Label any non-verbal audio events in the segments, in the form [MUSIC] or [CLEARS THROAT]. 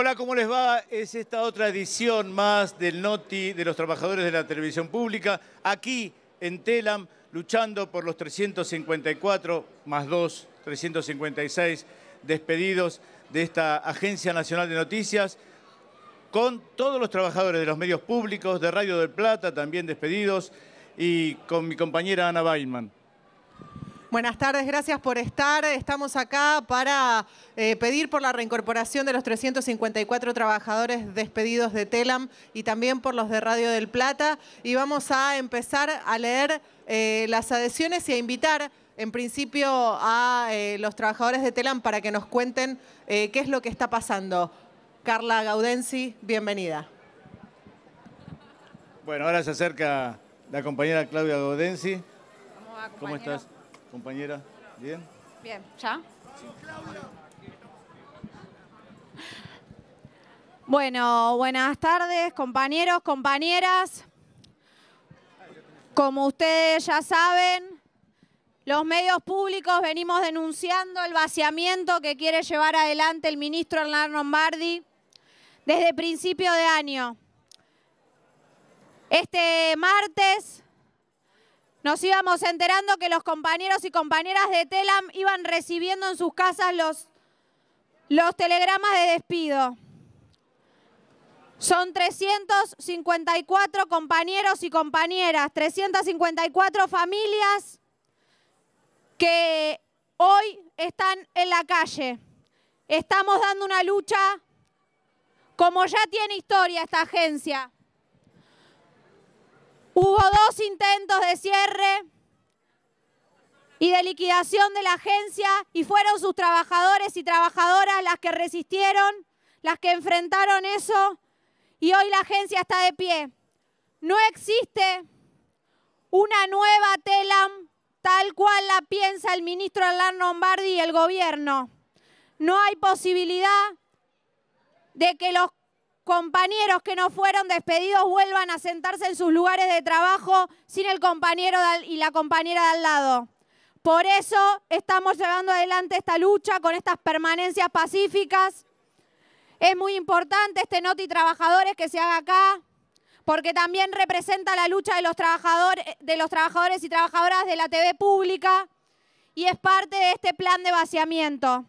Hola, ¿cómo les va? Es esta otra edición más del NOTI de los trabajadores de la televisión pública, aquí en Telam, luchando por los 354 más 2, 356 despedidos de esta Agencia Nacional de Noticias, con todos los trabajadores de los medios públicos, de Radio del Plata, también despedidos, y con mi compañera Ana Bailman. Buenas tardes, gracias por estar. Estamos acá para eh, pedir por la reincorporación de los 354 trabajadores despedidos de Telam y también por los de Radio del Plata. Y vamos a empezar a leer eh, las adhesiones y a invitar en principio a eh, los trabajadores de Telam para que nos cuenten qué es lo que está pasando. Carla Gaudensi, bienvenida. Bueno, ahora se acerca la compañera Claudia Gaudensi. ¿Cómo estás? compañera? ¿Bien? Bien, ¿ya? Bueno, buenas tardes, compañeros, compañeras. Como ustedes ya saben, los medios públicos venimos denunciando el vaciamiento que quiere llevar adelante el ministro Hernán Lombardi desde principio de año. Este martes nos íbamos enterando que los compañeros y compañeras de Telam iban recibiendo en sus casas los, los telegramas de despido. Son 354 compañeros y compañeras, 354 familias que hoy están en la calle. Estamos dando una lucha como ya tiene historia esta agencia. Hubo dos intentos de cierre y de liquidación de la agencia y fueron sus trabajadores y trabajadoras las que resistieron, las que enfrentaron eso y hoy la agencia está de pie. No existe una nueva TELAM tal cual la piensa el ministro Alan Lombardi y el gobierno. No hay posibilidad de que los compañeros que no fueron despedidos vuelvan a sentarse en sus lugares de trabajo sin el compañero y la compañera de al lado. Por eso estamos llevando adelante esta lucha con estas permanencias pacíficas. Es muy importante este Noti Trabajadores que se haga acá, porque también representa la lucha de los, trabajadores, de los trabajadores y trabajadoras de la TV pública y es parte de este plan de vaciamiento.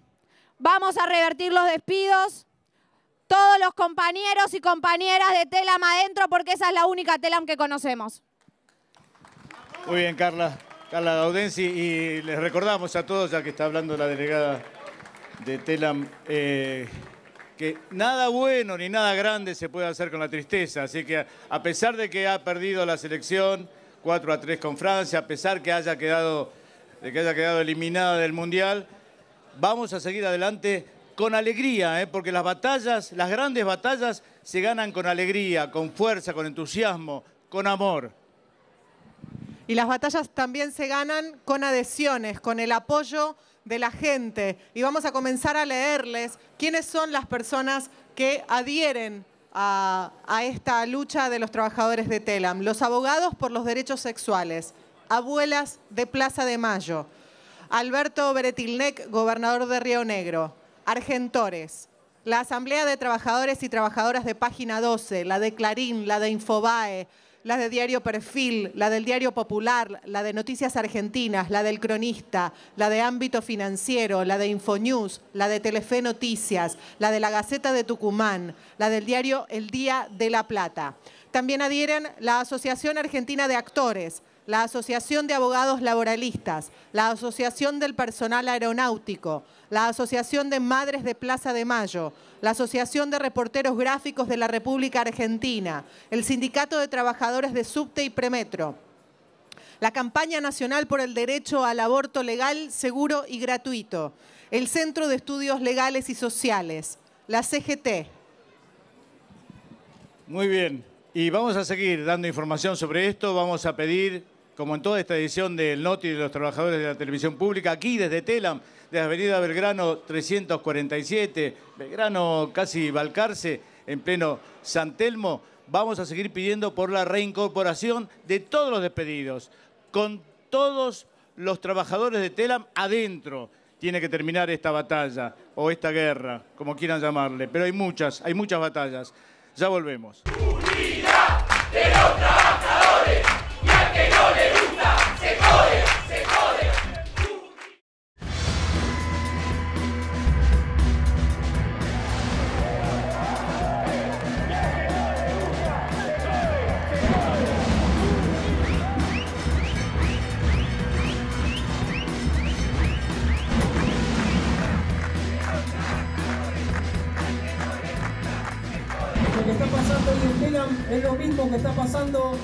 Vamos a revertir los despidos, todos los compañeros y compañeras de Telam adentro, porque esa es la única Telam que conocemos. Muy bien, Carla. Carla Daudensi, y les recordamos a todos, ya que está hablando la delegada de Telam, eh, que nada bueno ni nada grande se puede hacer con la tristeza. Así que a pesar de que ha perdido la selección 4 a 3 con Francia, a pesar que haya quedado, de que haya quedado eliminada del Mundial, vamos a seguir adelante con alegría, ¿eh? porque las batallas, las grandes batallas, se ganan con alegría, con fuerza, con entusiasmo, con amor. Y las batallas también se ganan con adhesiones, con el apoyo de la gente. Y vamos a comenzar a leerles quiénes son las personas que adhieren a, a esta lucha de los trabajadores de TELAM. Los abogados por los derechos sexuales, abuelas de Plaza de Mayo, Alberto Beretilnec, gobernador de Río Negro, Argentores, la Asamblea de Trabajadores y Trabajadoras de Página 12, la de Clarín, la de Infobae, la de Diario Perfil, la del Diario Popular, la de Noticias Argentinas, la del Cronista, la de Ámbito Financiero, la de Infonews, la de Telefe Noticias, la de la Gaceta de Tucumán, la del diario El Día de la Plata. También adhieren la Asociación Argentina de Actores, la Asociación de Abogados Laboralistas, la Asociación del Personal Aeronáutico, la Asociación de Madres de Plaza de Mayo, la Asociación de Reporteros Gráficos de la República Argentina, el Sindicato de Trabajadores de Subte y Premetro, la Campaña Nacional por el Derecho al Aborto Legal, Seguro y Gratuito, el Centro de Estudios Legales y Sociales, la CGT. Muy bien. Y vamos a seguir dando información sobre esto. Vamos a pedir, como en toda esta edición del NOTI de los trabajadores de la televisión pública, aquí desde Telam, desde Avenida Belgrano 347, Belgrano casi Balcarce, en pleno San Telmo, vamos a seguir pidiendo por la reincorporación de todos los despedidos, con todos los trabajadores de Telam adentro tiene que terminar esta batalla o esta guerra, como quieran llamarle, pero hay muchas, hay muchas batallas. Ya volvemos. es lo mismo que está pasando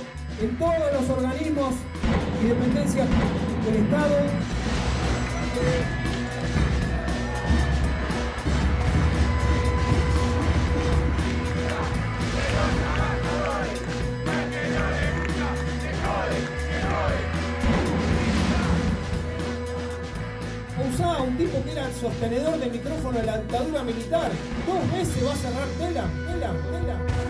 en todos los organismos y dependencias del Estado. Usaba un tipo que era el sostenedor de micrófono de la dictadura militar. Dos veces va a cerrar tela, tela, tela.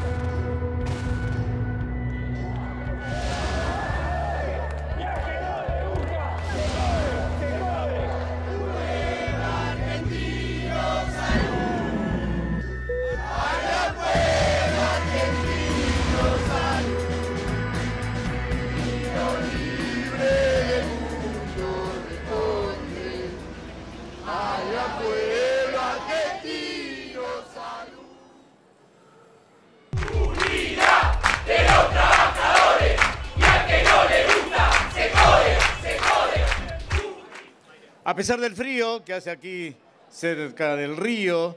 A pesar del frío que hace aquí cerca del río,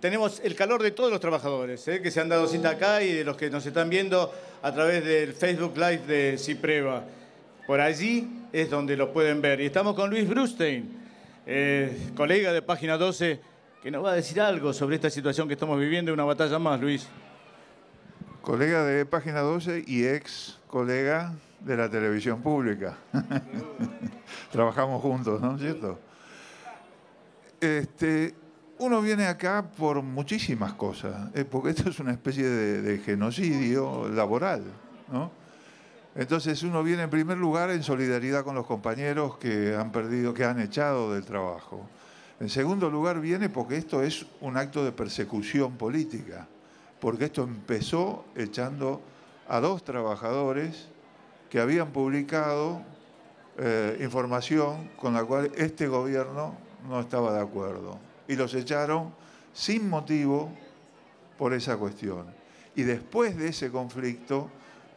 tenemos el calor de todos los trabajadores eh, que se han dado cita acá y de los que nos están viendo a través del Facebook Live de Cipreva. Por allí es donde los pueden ver. Y estamos con Luis Brustein, eh, colega de Página 12, que nos va a decir algo sobre esta situación que estamos viviendo, una batalla más, Luis. Colega de Página 12 y ex colega de la televisión pública. [LAUGHS] Trabajamos juntos, ¿no es cierto? Este, uno viene acá por muchísimas cosas, eh, porque esto es una especie de, de genocidio laboral, ¿no? Entonces uno viene en primer lugar en solidaridad con los compañeros que han perdido, que han echado del trabajo. En segundo lugar viene porque esto es un acto de persecución política, porque esto empezó echando a dos trabajadores que habían publicado eh, información con la cual este gobierno no estaba de acuerdo. Y los echaron sin motivo por esa cuestión. Y después de ese conflicto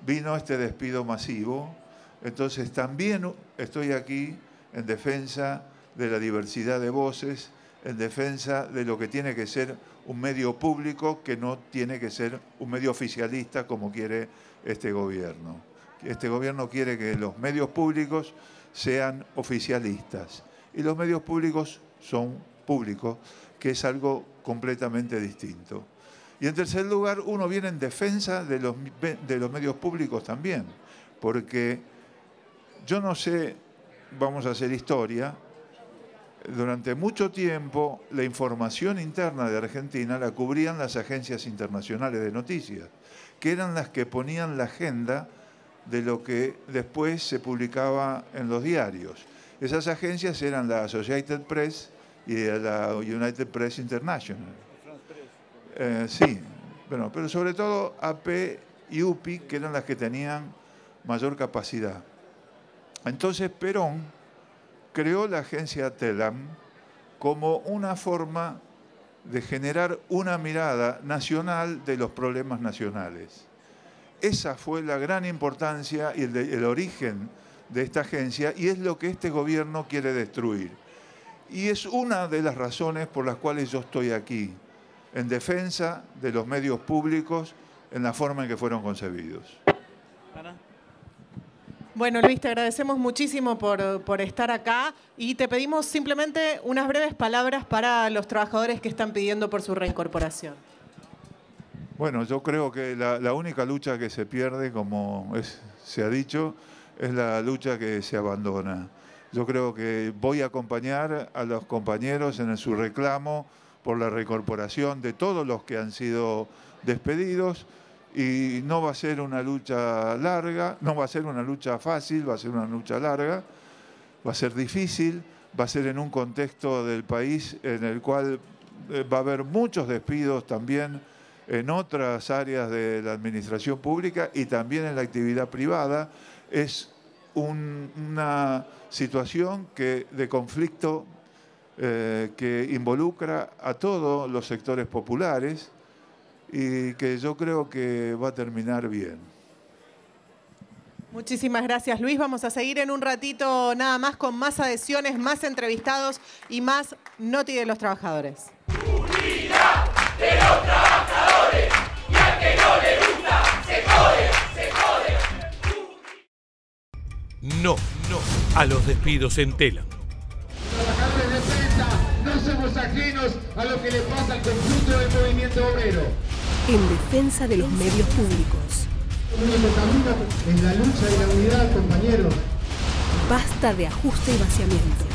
vino este despido masivo. Entonces también estoy aquí en defensa de la diversidad de voces, en defensa de lo que tiene que ser un medio público que no tiene que ser un medio oficialista como quiere este gobierno este gobierno quiere que los medios públicos sean oficialistas. Y los medios públicos son públicos, que es algo completamente distinto. Y en tercer lugar, uno viene en defensa de los, de los medios públicos también, porque yo no sé, vamos a hacer historia, durante mucho tiempo la información interna de Argentina la cubrían las agencias internacionales de noticias, que eran las que ponían la agenda de lo que después se publicaba en los diarios. Esas agencias eran la Associated Press y la United Press International. Eh, sí, pero sobre todo AP y UPI, que eran las que tenían mayor capacidad. Entonces Perón creó la agencia TELAM como una forma de generar una mirada nacional de los problemas nacionales. Esa fue la gran importancia y el, origen de esta agencia y es lo que este gobierno quiere destruir. Y es una de las razones por las cuales yo estoy aquí, en defensa de los medios públicos en la forma en que fueron concebidos. Bueno, Luis, te agradecemos muchísimo por, por, estar acá y te pedimos simplemente unas breves palabras para los trabajadores que están pidiendo por su reincorporación. Bueno, yo creo que la, única lucha que se pierde, como se ha dicho, es la lucha que se abandona. Yo creo que voy a acompañar a los compañeros en su reclamo por la recorporación de todos los que han sido despedidos y no va a ser una lucha larga, no va a ser una lucha fácil, va a ser una lucha larga, va a ser difícil, va a ser en un contexto del país en el cual eh, va a haber muchos despidos también en otras áreas de la administración pública y también en la actividad privada, es una situación que, de conflicto eh, que involucra a todos los sectores populares y que yo creo que va a terminar bien. Muchísimas gracias Luis. Vamos a seguir en un ratito nada más con más adhesiones, más entrevistados y más Noti de los trabajadores! no No, a los despidos en tela. Trabajadores de no somos ajenos a lo que le pasa al conjunto del movimiento obrero. En defensa de los medios públicos. En la lucha de la unidad, compañeros. Basta de ajuste y vaciamiento.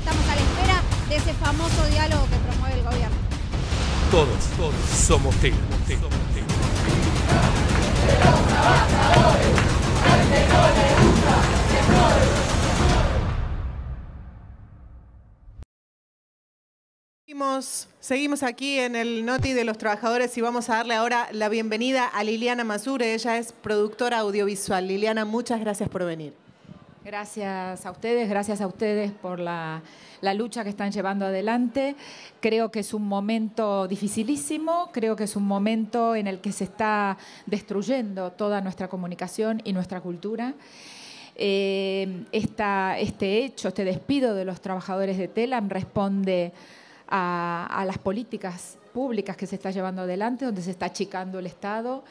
Estamos a la espera de ese famoso diálogo que promueve el gobierno. Todos, todos somos Tigres. Seguimos, seguimos aquí en el Noti de los Trabajadores y vamos a darle ahora la bienvenida a Liliana Mazure. Ella es productora audiovisual. Liliana, muchas gracias por venir. Gracias a ustedes, gracias a ustedes por la, lucha que están llevando adelante. Creo que es un momento dificilísimo, creo que es un momento en el que se está destruyendo toda nuestra comunicación y nuestra cultura. Eh, este hecho, este despido de los trabajadores de TELAM responde a, a las políticas públicas que se está llevando adelante, donde se está achicando el Estado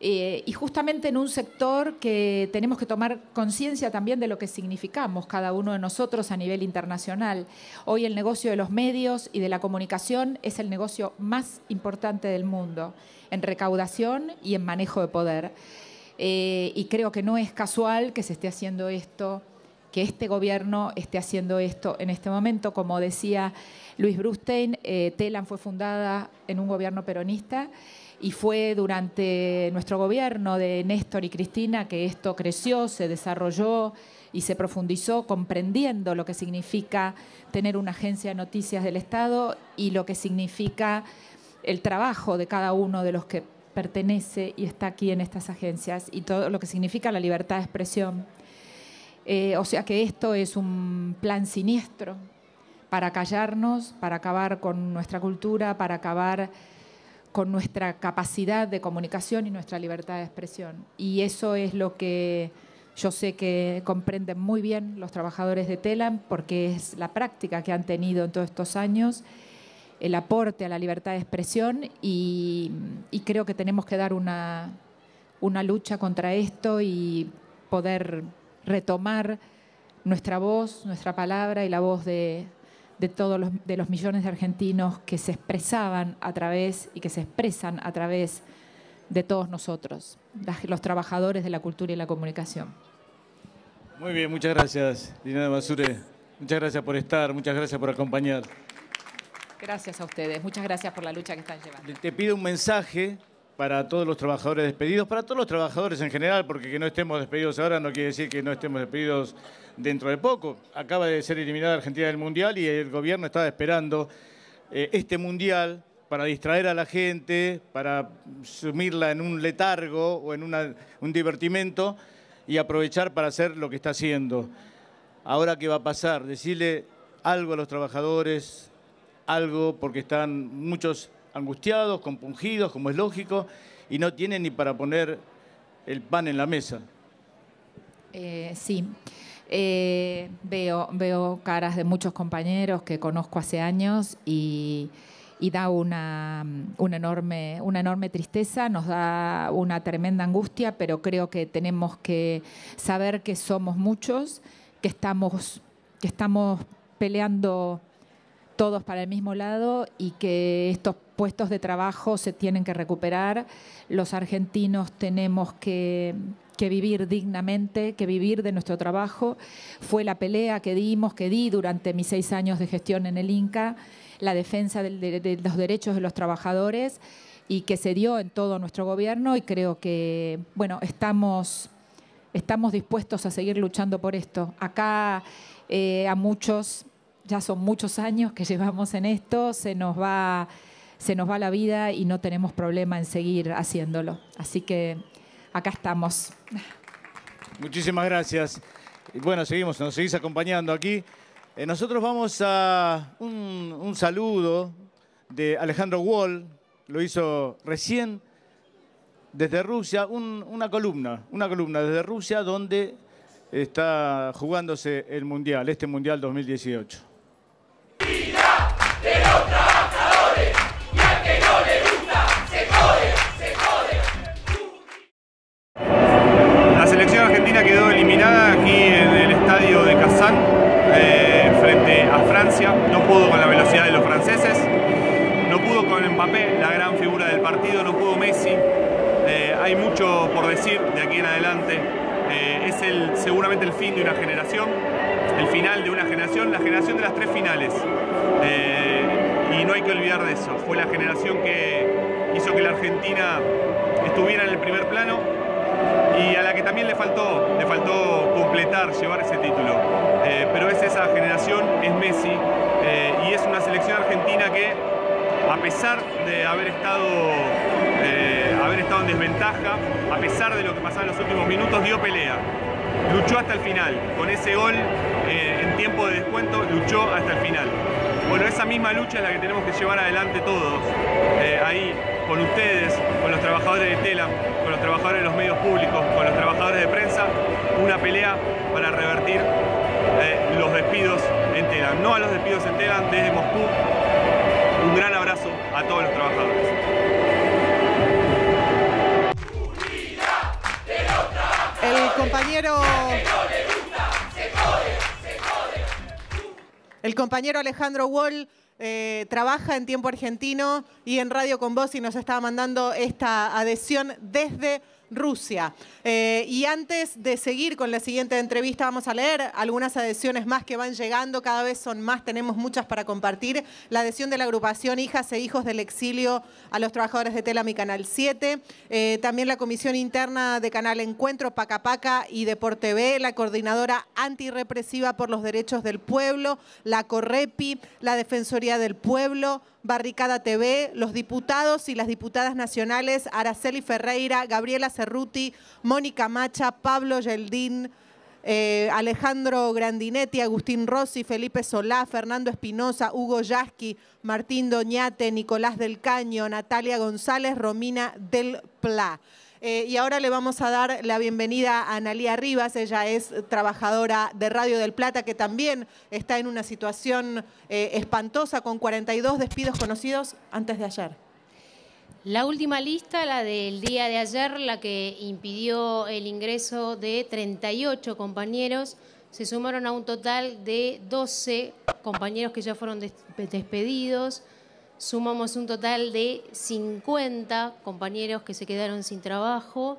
eh, y justamente en un sector que tenemos que tomar conciencia también de lo que significamos cada uno de nosotros a nivel internacional. Hoy el negocio de los medios y de la comunicación es el negocio más importante del mundo en recaudación y en manejo de poder. Eh, y creo que no es casual que se esté haciendo esto que este gobierno esté haciendo esto en este momento. Como decía Luis Brustein, eh, Telan fue fundada en un gobierno peronista y fue durante nuestro gobierno de Néstor y Cristina que esto creció, se desarrolló y se profundizó comprendiendo lo que significa tener una agencia de noticias del Estado y lo que significa el trabajo de cada uno de los que pertenece y está aquí en estas agencias y todo lo que significa la libertad de expresión. Eh, o sea que esto es un plan siniestro para callarnos, para acabar con nuestra cultura, para acabar con nuestra capacidad de comunicación y nuestra libertad de expresión. Y eso es lo que yo sé que comprenden muy bien los trabajadores de TELAM porque es la práctica que han tenido en todos estos años, el aporte a la libertad de expresión y, creo que tenemos que dar una lucha contra esto y poder retomar nuestra voz, nuestra palabra y la voz de, de todos los, de los millones de argentinos que se expresaban a través y que se expresan a través de todos nosotros, los trabajadores de la cultura y la comunicación. Muy bien, muchas gracias, Lina Basure. Muchas gracias por estar, muchas gracias por acompañar. Gracias a ustedes, muchas gracias por la lucha que están llevando. Te pido un mensaje para todos los trabajadores despedidos, para todos los trabajadores en general, porque que no estemos despedidos ahora no quiere decir que no estemos despedidos dentro de poco. Acaba de ser eliminada Argentina del Mundial y el gobierno estaba esperando eh, este Mundial para distraer a la gente, para sumirla en un letargo o en una, un divertimento y aprovechar para hacer lo que está haciendo. Ahora, ¿qué va a pasar? Decirle algo a los trabajadores, algo, porque están muchos angustiados, compungidos, como es lógico, y no tienen ni para poner el pan en la mesa. Eh, sí. Eh, veo, veo caras de muchos compañeros que conozco hace años y, da una, enorme, una enorme tristeza, nos da una tremenda angustia, pero creo que tenemos que saber que somos muchos, que estamos, que estamos peleando todos para el mismo lado y que estos puestos de trabajo se tienen que recuperar, los argentinos tenemos que, que vivir dignamente, que vivir de nuestro trabajo. Fue la pelea que dimos, que di durante mis seis años de gestión en el Inca, la defensa de, los derechos de los trabajadores y que se dio en todo nuestro gobierno y creo que, bueno, estamos, estamos dispuestos a seguir luchando por esto. Acá eh, a muchos, ya son muchos años que [LAUGHS] llevamos en esto, se nos va se nos va la vida y no tenemos problema en seguir haciéndolo. Así que acá estamos. Muchísimas gracias. Y Bueno, seguimos, nos seguís acompañando aquí. Eh, nosotros vamos a un, saludo de Alejandro Wall, lo hizo recién desde Rusia, una columna, una columna desde Rusia donde está jugándose el Mundial, este Mundial 2018. ¡Vida los trabajadores! La selección argentina quedó eliminada aquí en el estadio de Kazán eh, frente a Francia. No pudo con la velocidad de los franceses, no pudo con Mbappé, la gran figura del partido, no pudo Messi. Eh, hay mucho por decir de aquí en adelante. Eh, es el, seguramente el fin de una generación, el final de una generación, la generación de las tres finales. y no hay que olvidar de eso. Fue la generación que hizo que la Argentina estuviera en el primer plano y a la que también le faltó, le faltó completar, llevar ese título. Eh, pero es esa generación, es Messi eh, y es una selección argentina que a pesar de haber estado, eh, haber estado en desventaja, a pesar de lo que pasaba en los últimos minutos, dio pelea. Luchó hasta el final, con ese gol en tiempo de descuento, luchó hasta el final. Bueno, esa misma lucha es la que tenemos que llevar adelante todos, ahí con ustedes, con los trabajadores de Tela, trabajadores de los medios públicos, con los trabajadores de prensa, una pelea para revertir eh, los despidos en No a los despidos en desde Moscú, un gran abrazo a todos los trabajadores. El compañero. El compañero Alejandro Wall eh, trabaja en Tiempo Argentino y en Radio Con vos y nos está mandando esta adhesión desde Rusia. Eh, y antes de seguir con la siguiente entrevista, vamos a leer algunas adhesiones más que van llegando, cada vez son más, tenemos muchas para compartir. La adhesión de la agrupación Hijas e Hijos del Exilio a los trabajadores de Telami Canal 7. Eh, también la comisión interna de Canal Encuentro, Pacapaca y Deporte B, la coordinadora antirrepresiva por los derechos del pueblo, la Correpi, la Defensoría del Pueblo, Barricada TV, los diputados y las diputadas nacionales Araceli Ferreira, Gabriela Cerruti, Mónica Macha, Pablo Yeldín, eh, Alejandro Grandinetti, Agustín Rossi, Felipe Solá, Fernando Espinosa, Hugo Yasky, Martín Doñate, Nicolás del Caño, Natalia González, Romina del Pla. Eh, y ahora le vamos a dar la bienvenida a Analía Rivas, ella es trabajadora de Radio del Plata, que también está en una situación eh, espantosa con 42 despidos conocidos antes de ayer. La última lista, la del día de ayer, la que impidió el ingreso de 38 compañeros, se sumaron a un total de 12 compañeros que ya fueron despedidos sumamos un total de 50 compañeros que se quedaron sin trabajo.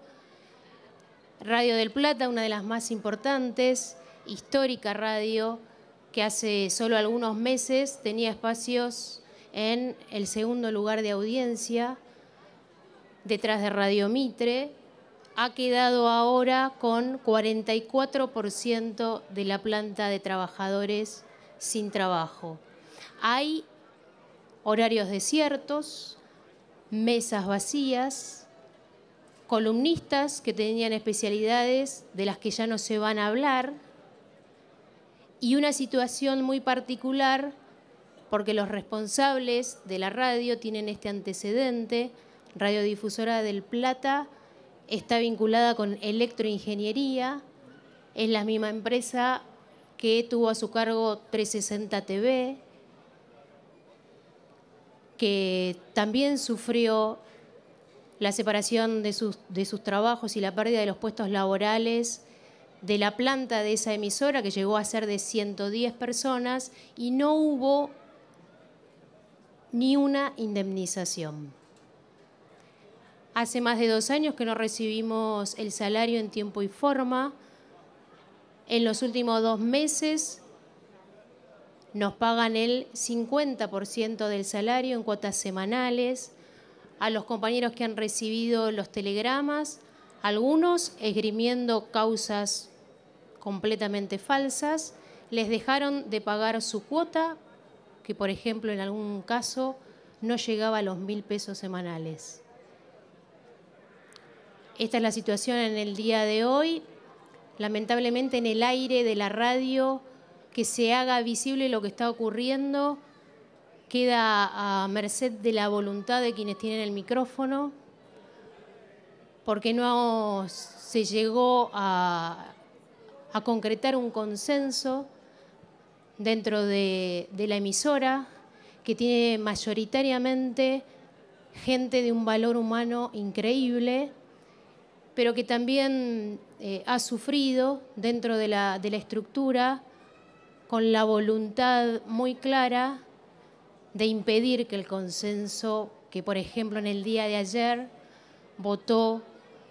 Radio del Plata, una de las más importantes, histórica radio, que hace solo algunos meses tenía espacios en el segundo lugar de audiencia, detrás de Radio Mitre, ha quedado ahora con 44% de la planta de trabajadores sin trabajo. Hay horarios desiertos, mesas vacías, columnistas que tenían especialidades de las que ya no se van a hablar y una situación muy particular porque los responsables de la radio tienen este antecedente. Radiodifusora del Plata está vinculada con Electroingeniería, es la misma empresa que tuvo a su cargo 360 TV, que también sufrió la separación de sus, de sus trabajos y la pérdida de los puestos laborales de la planta de esa emisora que llegó a ser de 110 personas y no hubo ni una indemnización. Hace más de dos años que no recibimos el salario en tiempo y forma. En los últimos dos meses nos pagan el 50% del salario en cuotas semanales. A los compañeros que han recibido los telegramas, algunos esgrimiendo causas completamente falsas, les dejaron de pagar su cuota, que por ejemplo en algún caso no llegaba a los mil pesos semanales. Esta es la situación en el día de hoy. Lamentablemente en el aire de la radio que se haga visible lo que está ocurriendo, queda a merced de la voluntad de quienes tienen el micrófono, porque no se llegó a, concretar un consenso dentro de, la emisora que tiene mayoritariamente gente de un valor humano increíble, pero que también eh, ha sufrido dentro de la, estructura con la voluntad muy clara de impedir que el consenso que, por ejemplo, en el día de ayer votó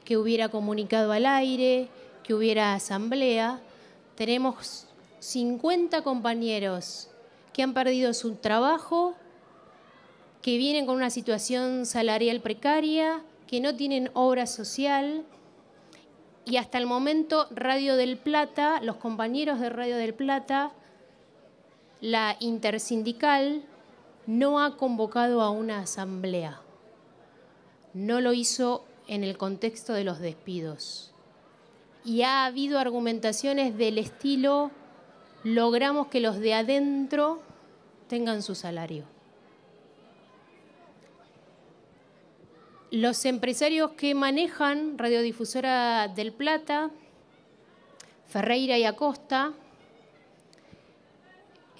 que hubiera comunicado al aire, que hubiera asamblea, tenemos 50 compañeros que han perdido su trabajo, que vienen con una situación salarial precaria, que no tienen obra social. Y hasta el momento Radio del Plata, los compañeros de Radio del Plata, la intersindical no ha convocado a una asamblea. No lo hizo en el contexto de los despidos. Y ha habido argumentaciones del estilo, logramos que los de adentro tengan su salario. Los empresarios que manejan Radiodifusora del Plata, Ferreira y Acosta,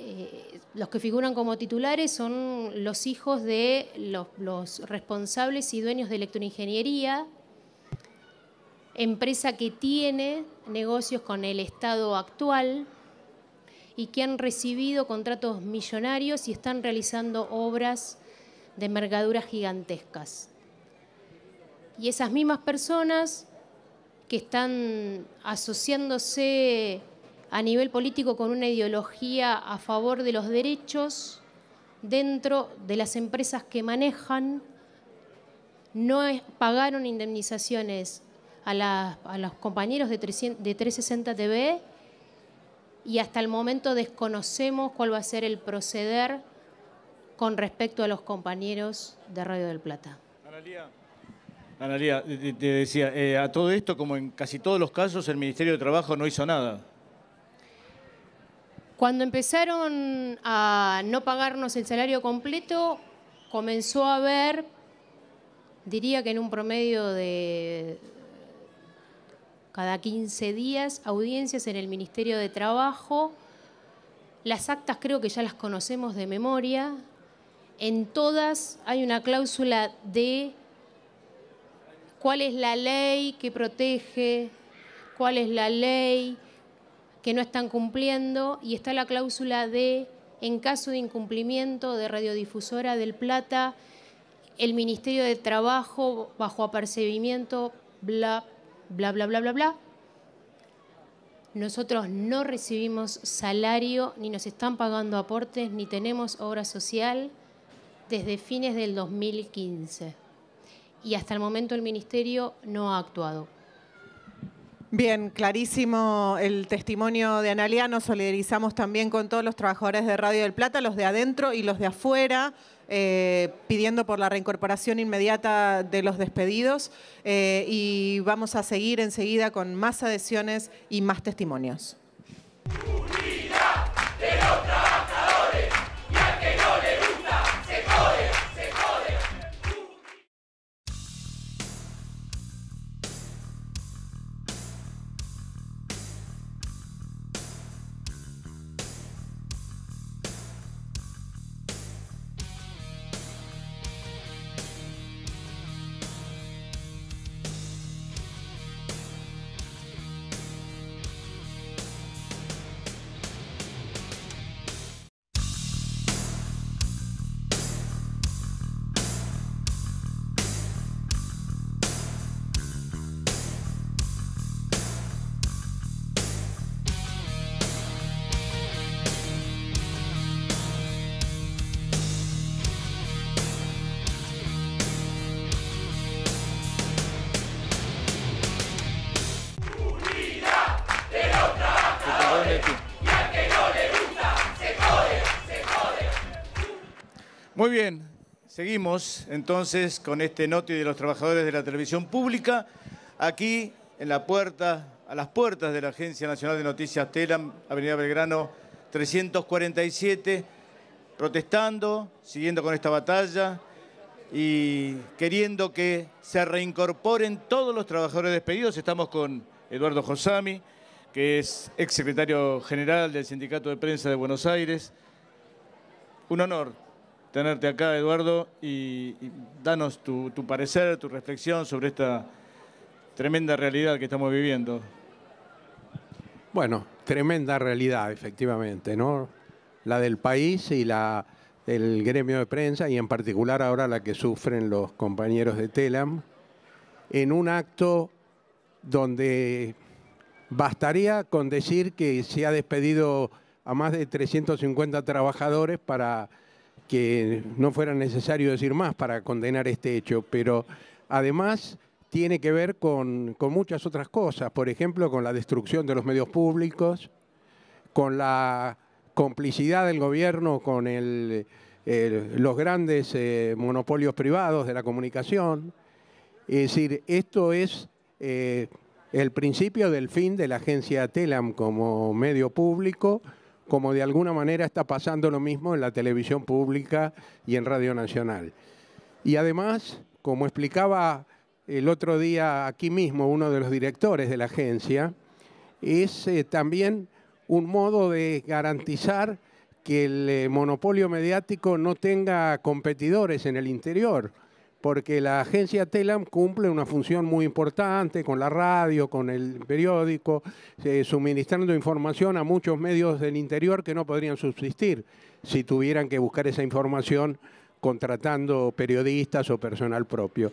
eh, los que figuran como titulares son los hijos de los, los responsables y dueños de electroingeniería, empresa que tiene negocios con el Estado actual y que han recibido contratos millonarios y están realizando obras de envergaduras gigantescas. Y esas mismas personas que están asociándose a nivel político con una ideología a favor de los derechos dentro de las empresas que manejan, no pagaron indemnizaciones a, a los compañeros de, 360 TV y hasta el momento desconocemos cuál va a ser el proceder con respecto a los compañeros de Radio del Plata. Analia, te decía, eh, a todo esto, como en casi todos los casos, el Ministerio de Trabajo no hizo nada. Cuando empezaron a no pagarnos el salario completo, comenzó a haber, diría que en un promedio de cada 15 días, audiencias en el Ministerio de Trabajo. Las actas creo que ya las conocemos de memoria. En todas hay una cláusula de cuál es la ley que protege, cuál es la ley que no están cumpliendo y está la cláusula de, en caso de incumplimiento de radiodifusora del Plata, el Ministerio de Trabajo bajo apercibimiento, bla, bla, bla, bla, bla, bla. Nosotros no recibimos salario, ni nos están pagando aportes, ni tenemos obra social desde fines del 2015. Y hasta el momento el Ministerio no ha actuado. Bien, clarísimo el testimonio de Analia. Nos solidarizamos también con todos los trabajadores de Radio del Plata, los de adentro y los de afuera, eh, pidiendo por la reincorporación inmediata de los despedidos. Eh, y vamos a seguir enseguida con más adhesiones y más testimonios. Muy bien, seguimos entonces con este noti de los trabajadores de la televisión pública, aquí en la puerta, a las puertas de la Agencia Nacional de Noticias TELAM, Avenida Belgrano 347, protestando, siguiendo con esta batalla y queriendo que se reincorporen todos los trabajadores despedidos. Estamos con Eduardo Josami, que es exsecretario general del Sindicato de Prensa de Buenos Aires. Un honor tenerte acá, Eduardo, y, danos tu, parecer, tu reflexión sobre esta tremenda realidad que estamos viviendo. Bueno, tremenda realidad, efectivamente, ¿no? La del país y la del gremio de prensa, y en particular ahora la que sufren los compañeros de Telam, en un acto donde bastaría con decir que se ha despedido a más de 350 trabajadores para que no fuera necesario decir más para condenar este hecho, pero además tiene que ver con, muchas otras cosas, por ejemplo, con la destrucción de los medios públicos, con la complicidad del gobierno con los grandes eh, monopolios privados de la comunicación. Es decir, esto es eh, el principio del fin de la agencia TELAM como medio público como de alguna manera está pasando lo mismo en la televisión pública y en Radio Nacional. Y además, como explicaba el otro día aquí mismo uno de los directores de la agencia, es eh, también un modo de garantizar que el eh, monopolio mediático no tenga competidores en el interior porque la agencia TELAM cumple una función muy importante con la radio, con el periódico, eh, suministrando información a muchos medios del interior que no podrían subsistir si tuvieran que buscar esa información contratando periodistas o personal propio.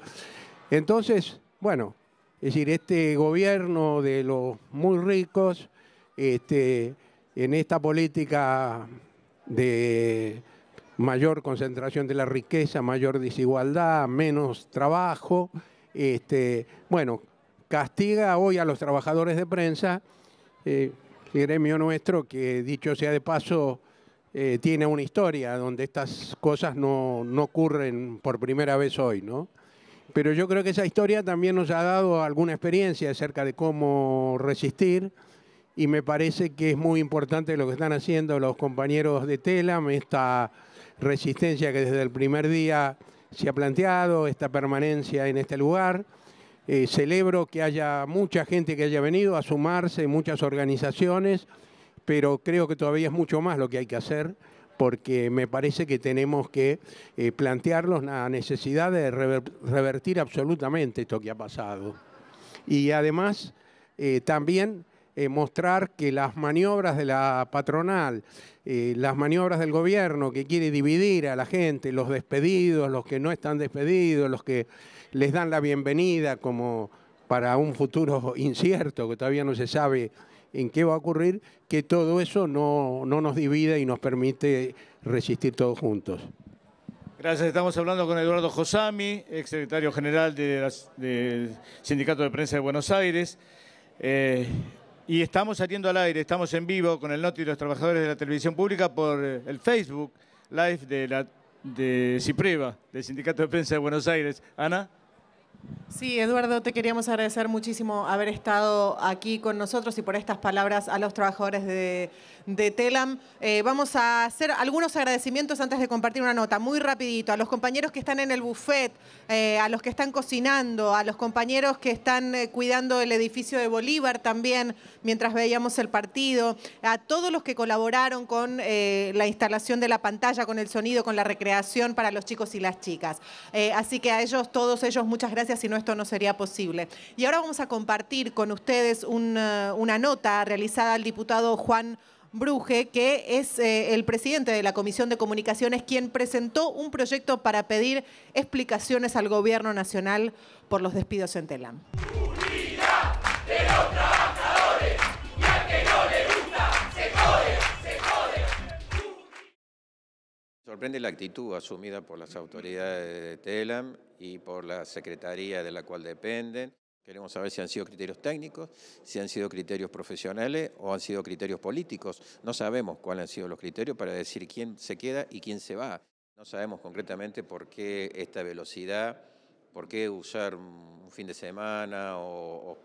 Entonces, bueno, es decir, este gobierno de los muy ricos, este, en esta política de mayor concentración de la riqueza, mayor desigualdad, menos trabajo. Este, bueno, castiga hoy a los trabajadores de prensa, eh, gremio nuestro que dicho sea de paso eh, tiene una historia donde estas cosas no, no ocurren por primera vez hoy, ¿no? Pero yo creo que esa historia también nos ha dado alguna experiencia acerca de cómo resistir y me parece que es muy importante lo que están haciendo los compañeros de Telam, esta resistencia que desde el primer día se ha planteado, esta permanencia en este lugar. Eh, celebro que haya mucha gente que haya venido a sumarse, muchas organizaciones, pero creo que todavía es mucho más lo que hay que hacer porque me parece que tenemos que eh, plantearnos la necesidad de revertir absolutamente esto que ha pasado. Y además, eh, también eh, mostrar que las maniobras de la patronal, eh, las maniobras del gobierno que quiere dividir a la gente, los despedidos, los que no están despedidos, los que les dan la bienvenida como para un futuro [LAUGHS] incierto, que todavía no se sabe en qué va a ocurrir, que todo eso no, no nos divide y nos permite resistir todos juntos. Gracias, estamos hablando con Eduardo Josami, ex secretario general del Sindicato de Prensa de Buenos Aires. Eh, y estamos saliendo al aire, estamos en vivo con el Noti y los trabajadores de la televisión pública por eh, el Facebook Live de la de CIPREVA, del Sindicato de Prensa de Buenos Aires. Ana. Sí, Eduardo, te queríamos agradecer muchísimo haber estado aquí con nosotros y por estas palabras a los trabajadores de de TELAM. Eh, vamos a hacer algunos agradecimientos antes de compartir una nota, muy rapidito, a los compañeros que están en el buffet, eh, a los que están cocinando, a los compañeros que están eh, cuidando el edificio de Bolívar también mientras veíamos el partido, a todos los que colaboraron con la instalación de la pantalla, con el sonido, con la recreación para los chicos y las chicas. así que a ellos, todos ellos, muchas gracias, si no esto no sería posible. Y ahora vamos a compartir con ustedes una nota realizada al diputado Juan Bruje, que es eh, el presidente de la Comisión de Comunicaciones, quien presentó un proyecto para pedir explicaciones al Gobierno Nacional por los despidos en Telam. Sorprende la actitud asumida por las autoridades de Telam y por la secretaría de la cual dependen. Queremos saber si han sido criterios técnicos, si han sido criterios profesionales o han sido criterios políticos. No sabemos cuáles han sido los criterios para decir quién se queda y quién se va. No sabemos concretamente por qué esta velocidad, por qué usar un fin de semana o,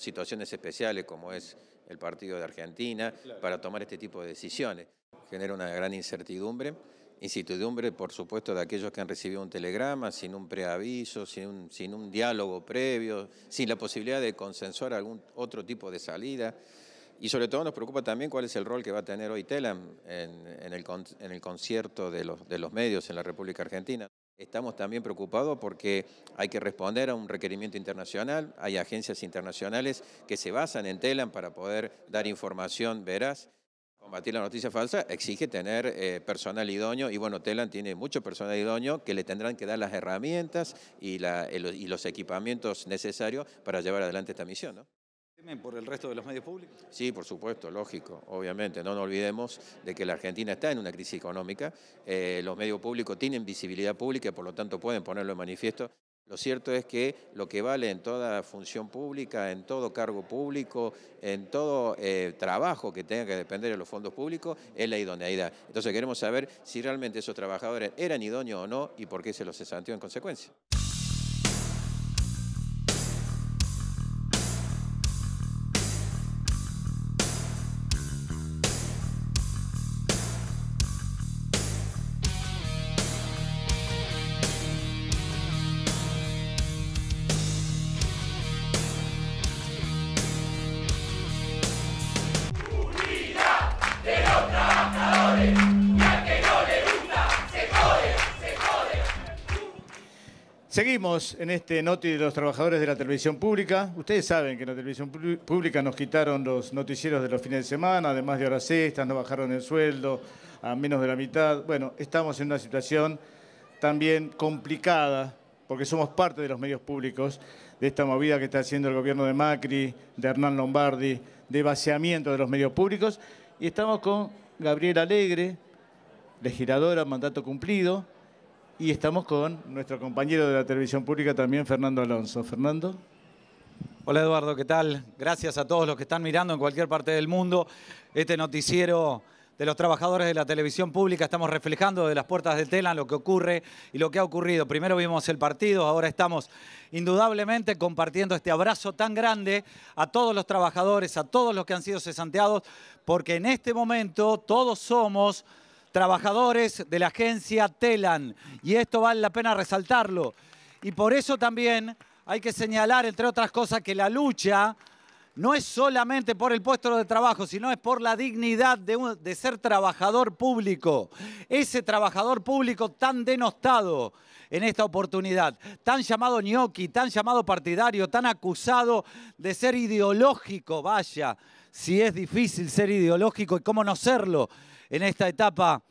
situaciones especiales como es el partido de Argentina para tomar este tipo de decisiones. Genera una gran incertidumbre incertidumbre, por supuesto, de aquellos que han recibido un telegrama sin un preaviso, sin un, diálogo previo, sin la posibilidad de consensuar algún otro tipo de salida. Y sobre todo nos preocupa también cuál es el rol que va a tener hoy Telam en, el, concierto de los, de los medios en la República Argentina. Estamos también preocupados porque hay que responder a un requerimiento internacional, hay agencias internacionales que se basan en TELAM para poder dar información veraz combatir la noticia falsa exige tener eh, personal idóneo y bueno, Telan tiene mucho personal idóneo que le tendrán que dar las herramientas y, y los equipamientos necesarios para llevar adelante esta misión. ¿no? por el resto de los medios públicos? Sí, por supuesto, lógico, obviamente. No nos olvidemos de que la Argentina está en una crisis económica, eh, los medios públicos tienen visibilidad pública, y por lo tanto pueden ponerlo en manifiesto. Lo cierto es que lo que vale en toda función pública, en todo cargo público, en todo eh, trabajo que tenga que depender de los fondos públicos, es la idoneidad. Entonces queremos saber si realmente esos trabajadores eran idóneos o no y por qué se los cesanteó en consecuencia. Seguimos en este Noti de los Trabajadores de la Televisión Pública. Ustedes saben que en la Televisión Pública nos quitaron los noticieros de los fines de semana, además de horas extras, nos bajaron el sueldo a menos de la mitad. Bueno, estamos en una situación también complicada, porque somos parte de los medios públicos, de esta movida que está haciendo el gobierno de Macri, de Hernán Lombardi, de vaciamiento de los medios públicos. Y estamos con Gabriela Alegre, legisladora, mandato cumplido, y estamos con nuestro compañero de la televisión pública también, Fernando Alonso. Fernando. Hola Eduardo, ¿qué tal? Gracias a todos los que están mirando en cualquier parte del mundo este noticiero de los trabajadores de la televisión pública. Estamos reflejando de las puertas de Telan lo que ocurre y lo que ha ocurrido. Primero vimos el partido, ahora estamos indudablemente compartiendo este abrazo tan grande a todos los trabajadores, a todos los que han sido cesanteados, porque en este momento todos somos trabajadores de la agencia Telan. Y esto vale la pena resaltarlo. Y por eso también hay que señalar, entre otras cosas, que la lucha no es solamente por el puesto de trabajo, sino es por la dignidad de, ser trabajador público. Ese trabajador público tan denostado en esta oportunidad, tan llamado ñoqui, tan llamado partidario, tan acusado de ser ideológico, vaya, si es difícil ser ideológico y cómo no serlo en esta etapa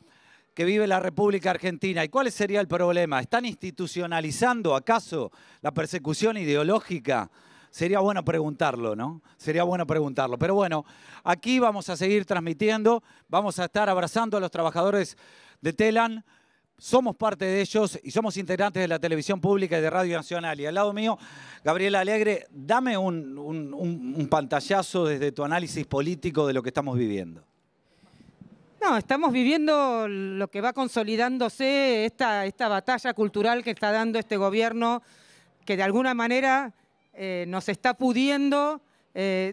que vive la República Argentina. ¿Y cuál sería el problema? ¿Están institucionalizando acaso la persecución ideológica? Sería bueno preguntarlo, ¿no? Sería bueno preguntarlo. Pero bueno, aquí vamos a seguir transmitiendo, vamos a estar abrazando a los trabajadores de Telan. Somos parte de ellos y somos integrantes de la televisión pública y de Radio Nacional. Y al lado mío, Gabriela Alegre, dame un, un pantallazo desde tu análisis político de lo que estamos viviendo. No, estamos viviendo lo que va consolidándose esta, batalla cultural que está dando este gobierno, que de alguna manera eh, nos está pudiendo eh,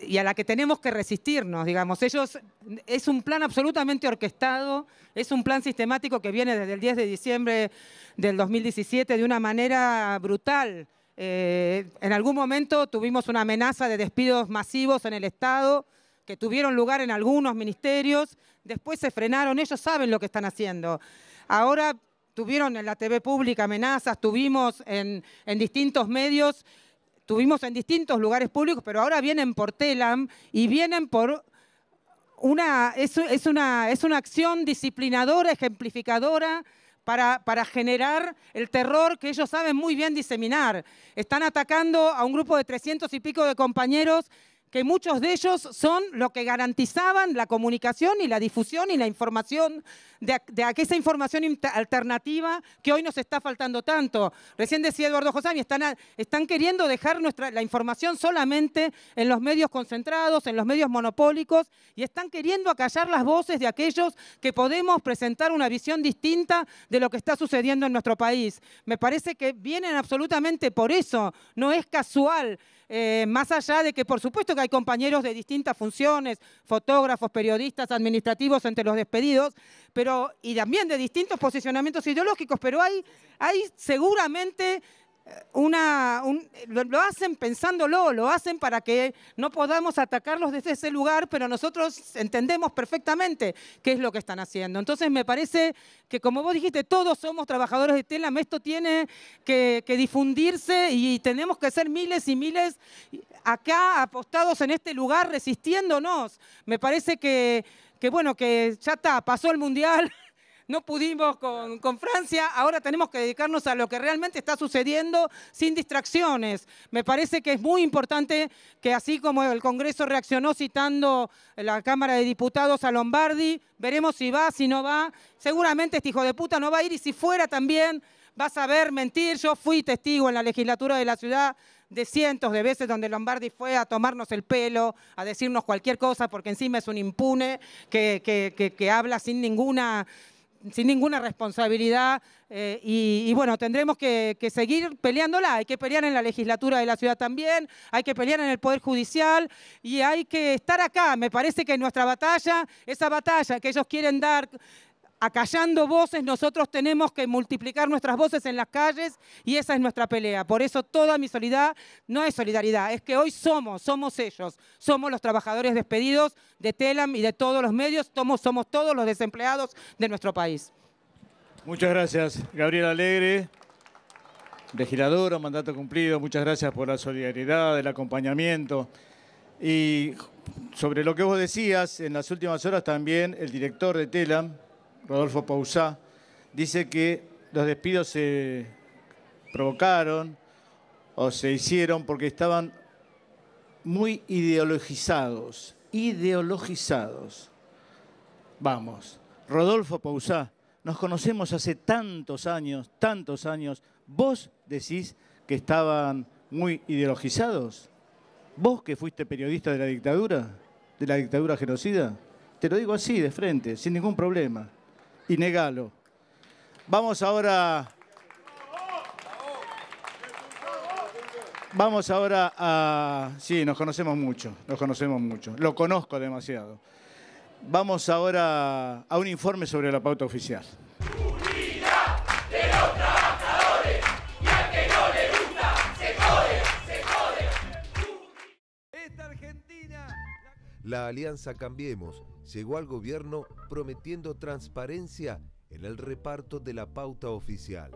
y a la que tenemos que resistirnos, digamos. Ellos, es un plan absolutamente orquestado, es un plan sistemático que viene desde el 10 de diciembre del 2017 de una manera brutal. Eh, en algún momento tuvimos una amenaza de despidos masivos en el Estado, que tuvieron lugar en algunos ministerios, después se frenaron, ellos saben lo que están haciendo. Ahora tuvieron en la TV pública amenazas, tuvimos en, distintos medios, tuvimos en distintos lugares públicos, pero ahora vienen por Telam y vienen por una, es, una, es una acción disciplinadora, ejemplificadora, para, para, generar el terror que ellos saben muy bien diseminar. Están atacando a un grupo de 300 y pico de compañeros que muchos de ellos son lo que garantizaban la comunicación y la difusión y la información de, aquella información alternativa que hoy nos está faltando tanto. Recién decía Eduardo José, están, están queriendo dejar nuestra, la información solamente en los medios concentrados, en los medios monopólicos, y están queriendo acallar las voces de aquellos que podemos presentar una visión distinta de lo que está sucediendo en nuestro país. Me parece que vienen absolutamente por eso, no es casual eh, más allá de que por supuesto que hay compañeros de distintas funciones, fotógrafos, periodistas, administrativos entre los despedidos, pero, y también de distintos posicionamientos ideológicos, pero hay, hay seguramente una, lo, hacen pensándolo, lo hacen para que no podamos atacarlos desde ese lugar, pero nosotros entendemos perfectamente qué es lo que están haciendo. Entonces me parece que como vos dijiste, todos somos trabajadores de Telam, esto tiene que, difundirse y tenemos que ser miles y miles acá apostados en este lugar, resistiéndonos. Me parece que, que bueno, que ya está, pasó el Mundial no pudimos con, Francia, ahora tenemos que dedicarnos a lo que realmente está sucediendo sin distracciones. Me parece que es muy importante que así como el Congreso reaccionó citando la Cámara de Diputados a Lombardi, veremos si va, si no va. Seguramente este hijo de puta no va a ir y si fuera también va a saber mentir. Yo fui testigo en la legislatura de la ciudad de cientos de veces donde Lombardi fue a tomarnos el pelo, a decirnos cualquier cosa, porque encima es un impune que habla sin ninguna sin ninguna responsabilidad eh, y, bueno, tendremos que, seguir peleándola. Hay que pelear en la legislatura de la ciudad también, hay que pelear en el Poder Judicial y hay que estar acá. Me parece que nuestra batalla, esa batalla que ellos quieren dar acallando voces, nosotros tenemos que multiplicar nuestras voces en las calles y esa es nuestra pelea. Por eso toda mi solidaridad no es solidaridad, es que hoy somos, somos ellos, somos los trabajadores despedidos de Telam y de todos los medios, somos, todos los desempleados de nuestro país. Muchas gracias, Gabriel Alegre. Legisladora, mandato cumplido, muchas gracias por la solidaridad, el acompañamiento. Y sobre lo que vos decías, en las últimas horas también el director de Telam, Rodolfo Pausá, dice que los despidos se provocaron o se hicieron porque estaban muy ideologizados, ideologizados. Vamos, Rodolfo Pausá, nos conocemos hace tantos años, tantos años. ¿Vos decís que estaban muy ideologizados? ¿Vos que fuiste periodista de la dictadura? ¿De la dictadura genocida? Te lo digo así, de frente, sin ningún problema y negalo. Vamos ahora. Vamos ahora a. Sí, nos conocemos mucho, nos conocemos mucho. Lo conozco demasiado. Vamos ahora a un informe sobre la pauta oficial. La alianza Cambiemos llegó al gobierno prometiendo transparencia en el reparto de la pauta oficial.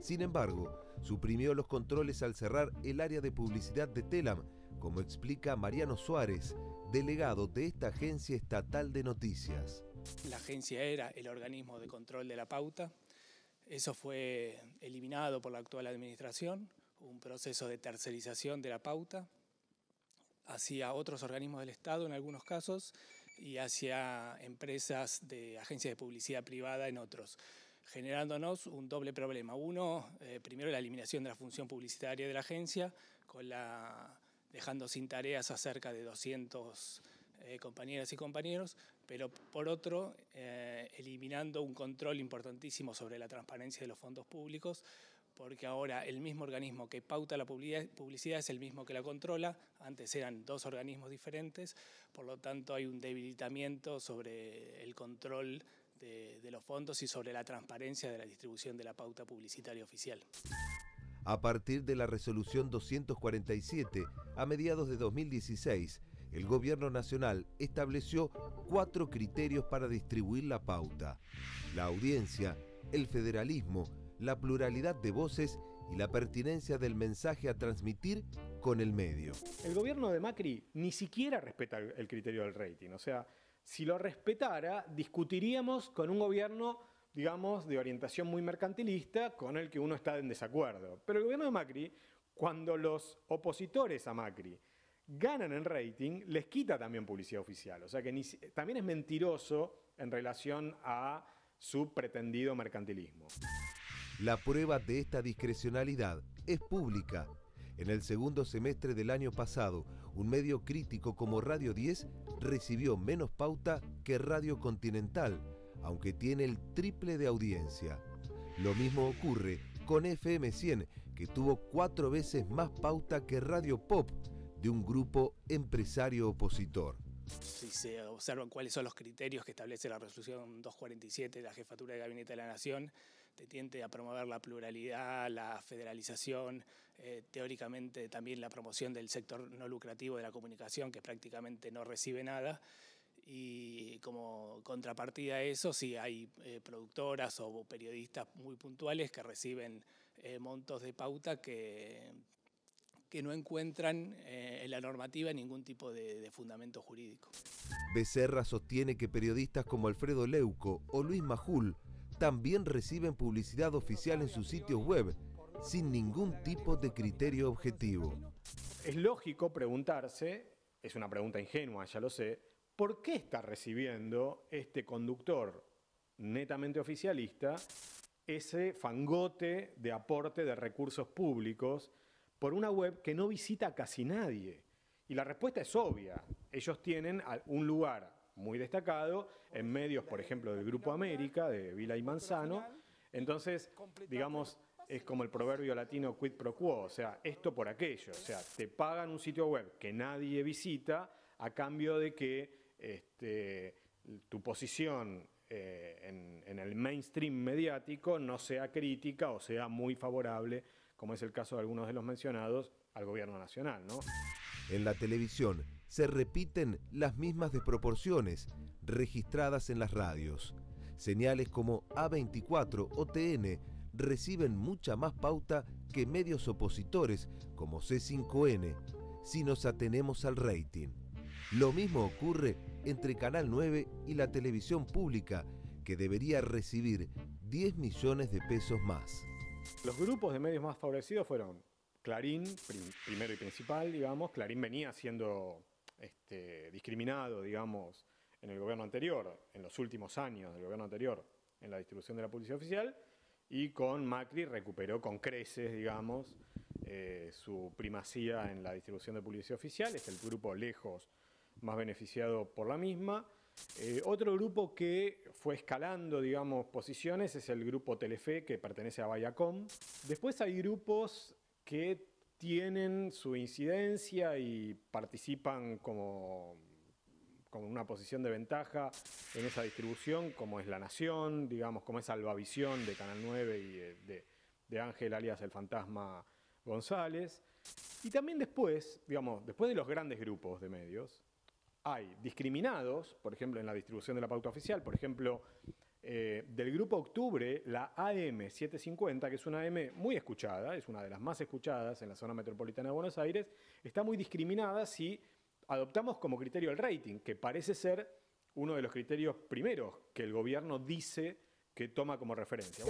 Sin embargo, suprimió los controles al cerrar el área de publicidad de Telam, como explica Mariano Suárez, delegado de esta agencia estatal de noticias. La agencia era el organismo de control de la pauta. Eso fue eliminado por la actual administración, un proceso de tercerización de la pauta hacia otros organismos del Estado en algunos casos y hacia empresas de agencias de publicidad privada en otros, generándonos un doble problema. Uno, eh, primero la eliminación de la función publicitaria de la agencia, con la, dejando sin tareas a cerca de 200 eh, compañeras y compañeros, pero por otro, eh, eliminando un control importantísimo sobre la transparencia de los fondos públicos, porque ahora el mismo organismo que pauta la publicidad es el mismo que la controla, antes eran dos organismos diferentes, por lo tanto hay un debilitamiento sobre el control de, los fondos y sobre la transparencia de la distribución de la pauta publicitaria oficial. A partir de la resolución 247, a mediados de 2016, el Gobierno Nacional estableció cuatro criterios para distribuir la pauta. La audiencia, el federalismo, la pluralidad de voces y la pertinencia del mensaje a transmitir con el medio. El gobierno de Macri ni siquiera respeta el criterio del rating. O sea, si lo respetara, discutiríamos con un gobierno, digamos, de orientación muy mercantilista con el que uno está en desacuerdo. Pero el gobierno de Macri, cuando los opositores a Macri ganan en rating, les quita también publicidad oficial. O sea que también es mentiroso en relación a su pretendido mercantilismo. La prueba de esta discrecionalidad es pública. En el segundo semestre del año pasado, un medio crítico como Radio 10 recibió menos pauta que Radio Continental, aunque tiene el triple de audiencia. Lo mismo ocurre con FM100, que tuvo cuatro veces más pauta que Radio Pop, de un grupo empresario opositor. Si se observan cuáles son los criterios que establece la resolución 247 de la Jefatura de Gabinete de la Nación, te tiente a promover la pluralidad, la federalización, eh, teóricamente también la promoción del sector no lucrativo de la comunicación, que prácticamente no recibe nada. Y como contrapartida a eso, sí hay eh, productoras o periodistas muy puntuales que reciben eh, montos de pauta que, que no encuentran en la normativa ningún tipo de, de, fundamento jurídico. Becerra sostiene que periodistas como Alfredo Leuco o Luis Majul también reciben publicidad oficial en sus sitios web, sin ningún tipo de criterio objetivo. Es lógico preguntarse, es una pregunta ingenua, ya lo sé, ¿por qué está recibiendo este conductor netamente oficialista ese fangote de aporte de recursos públicos por una web que no visita casi nadie? Y la respuesta es obvia, ellos tienen un lugar muy destacado, en medios, por ejemplo, del Grupo América, de Vila y Manzano. Entonces, digamos, es como el proverbio latino quid pro quo, o sea, esto por aquello, o sea, te pagan un sitio web que nadie visita a cambio de que este, tu posición eh, en, el mainstream mediático no sea crítica o sea muy favorable, como es el caso de algunos de los mencionados, al gobierno nacional. ¿no? En la televisión, se repiten las mismas desproporciones registradas en las radios. Señales como A24 o TN reciben mucha más pauta que medios opositores como C5N, si nos atenemos al rating. Lo mismo ocurre entre Canal 9 y la televisión pública, que debería recibir 10 millones de pesos más. Los grupos de medios más favorecidos fueron Clarín, primero y principal, digamos, Clarín venía siendo este, discriminado, digamos, en el gobierno anterior, en los últimos años del gobierno anterior, en la distribución de la publicidad oficial, y con Macri recuperó con creces, digamos, eh, su primacía en la distribución de publicidad oficial, es el grupo lejos más beneficiado por la misma. Eh, otro grupo que fue escalando, digamos, posiciones es el grupo Telefe, que pertenece a Viacom. Después hay grupos que tienen su incidencia y participan como, como una posición de ventaja en esa distribución, como es La Nación, digamos, como es Albavisión de Canal 9 y de, de Ángel alias el fantasma González. Y también después, digamos, después de los grandes grupos de medios, hay discriminados, por ejemplo, en la distribución de la pauta oficial, por ejemplo, eh, del Grupo Octubre, la AM750, que es una AM muy escuchada, es una de las más escuchadas en la zona metropolitana de Buenos Aires, está muy discriminada si adoptamos como criterio el rating, que parece ser uno de los criterios primeros que el gobierno dice que toma como referencia.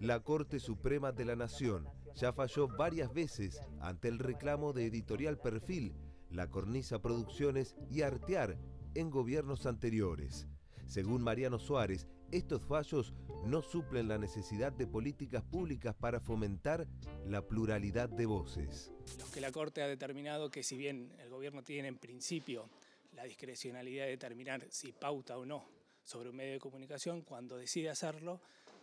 La Corte Suprema de la Nación ya falló varias veces ante el reclamo de Editorial Perfil, La Cornisa Producciones y Artear en gobiernos anteriores. Según Mariano Suárez, estos fallos no suplen la necesidad de políticas públicas para fomentar la pluralidad de voces. Los que la Corte ha determinado que si bien el gobierno tiene en principio la discrecionalidad de determinar si pauta o no sobre un medio de comunicación, cuando decide hacerlo,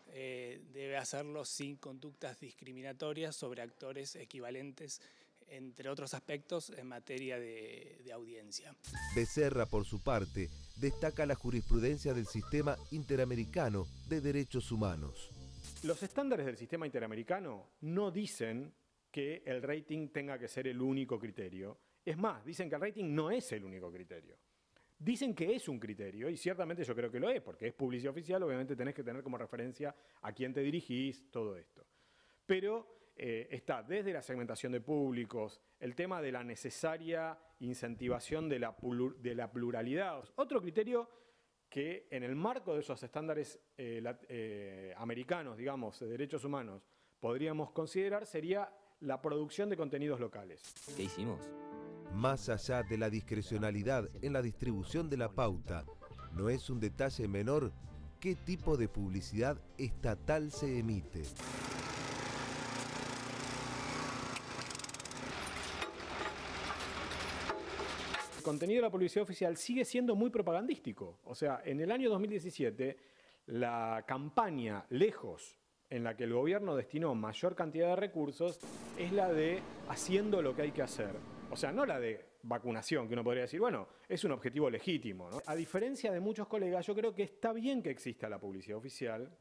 eh, debe hacerlo sin conductas discriminatorias sobre actores equivalentes entre otros aspectos, en materia de, audiencia. Becerra, por su parte, destaca la jurisprudencia del sistema interamericano de derechos humanos. Los estándares del sistema interamericano no dicen que el rating tenga que ser el único criterio. Es más, dicen que el rating no es el único criterio. Dicen que es un criterio, y ciertamente yo creo que lo es, porque es publicidad oficial, obviamente tenés que tener como referencia a quién te dirigís, todo esto. Pero eh, está desde la segmentación de públicos, el tema de la necesaria incentivación de la, pluralidad. Otro criterio que en el marco de esos estándares eh, eh, americanos, digamos, de derechos humanos, podríamos considerar sería la producción de contenidos locales. ¿Qué hicimos? Más allá de la discrecionalidad en la distribución de la pauta, no es un detalle menor qué tipo de publicidad estatal se emite. contenido de la publicidad oficial sigue siendo muy propagandístico. O sea, en el año 2017, la campaña Lejos, en la que el gobierno destinó mayor cantidad de recursos, es la de haciendo lo que hay que hacer. O sea, no la de vacunación, que uno podría decir, bueno, es un objetivo legítimo. A diferencia de muchos colegas, yo creo que está bien que exista la publicidad oficial,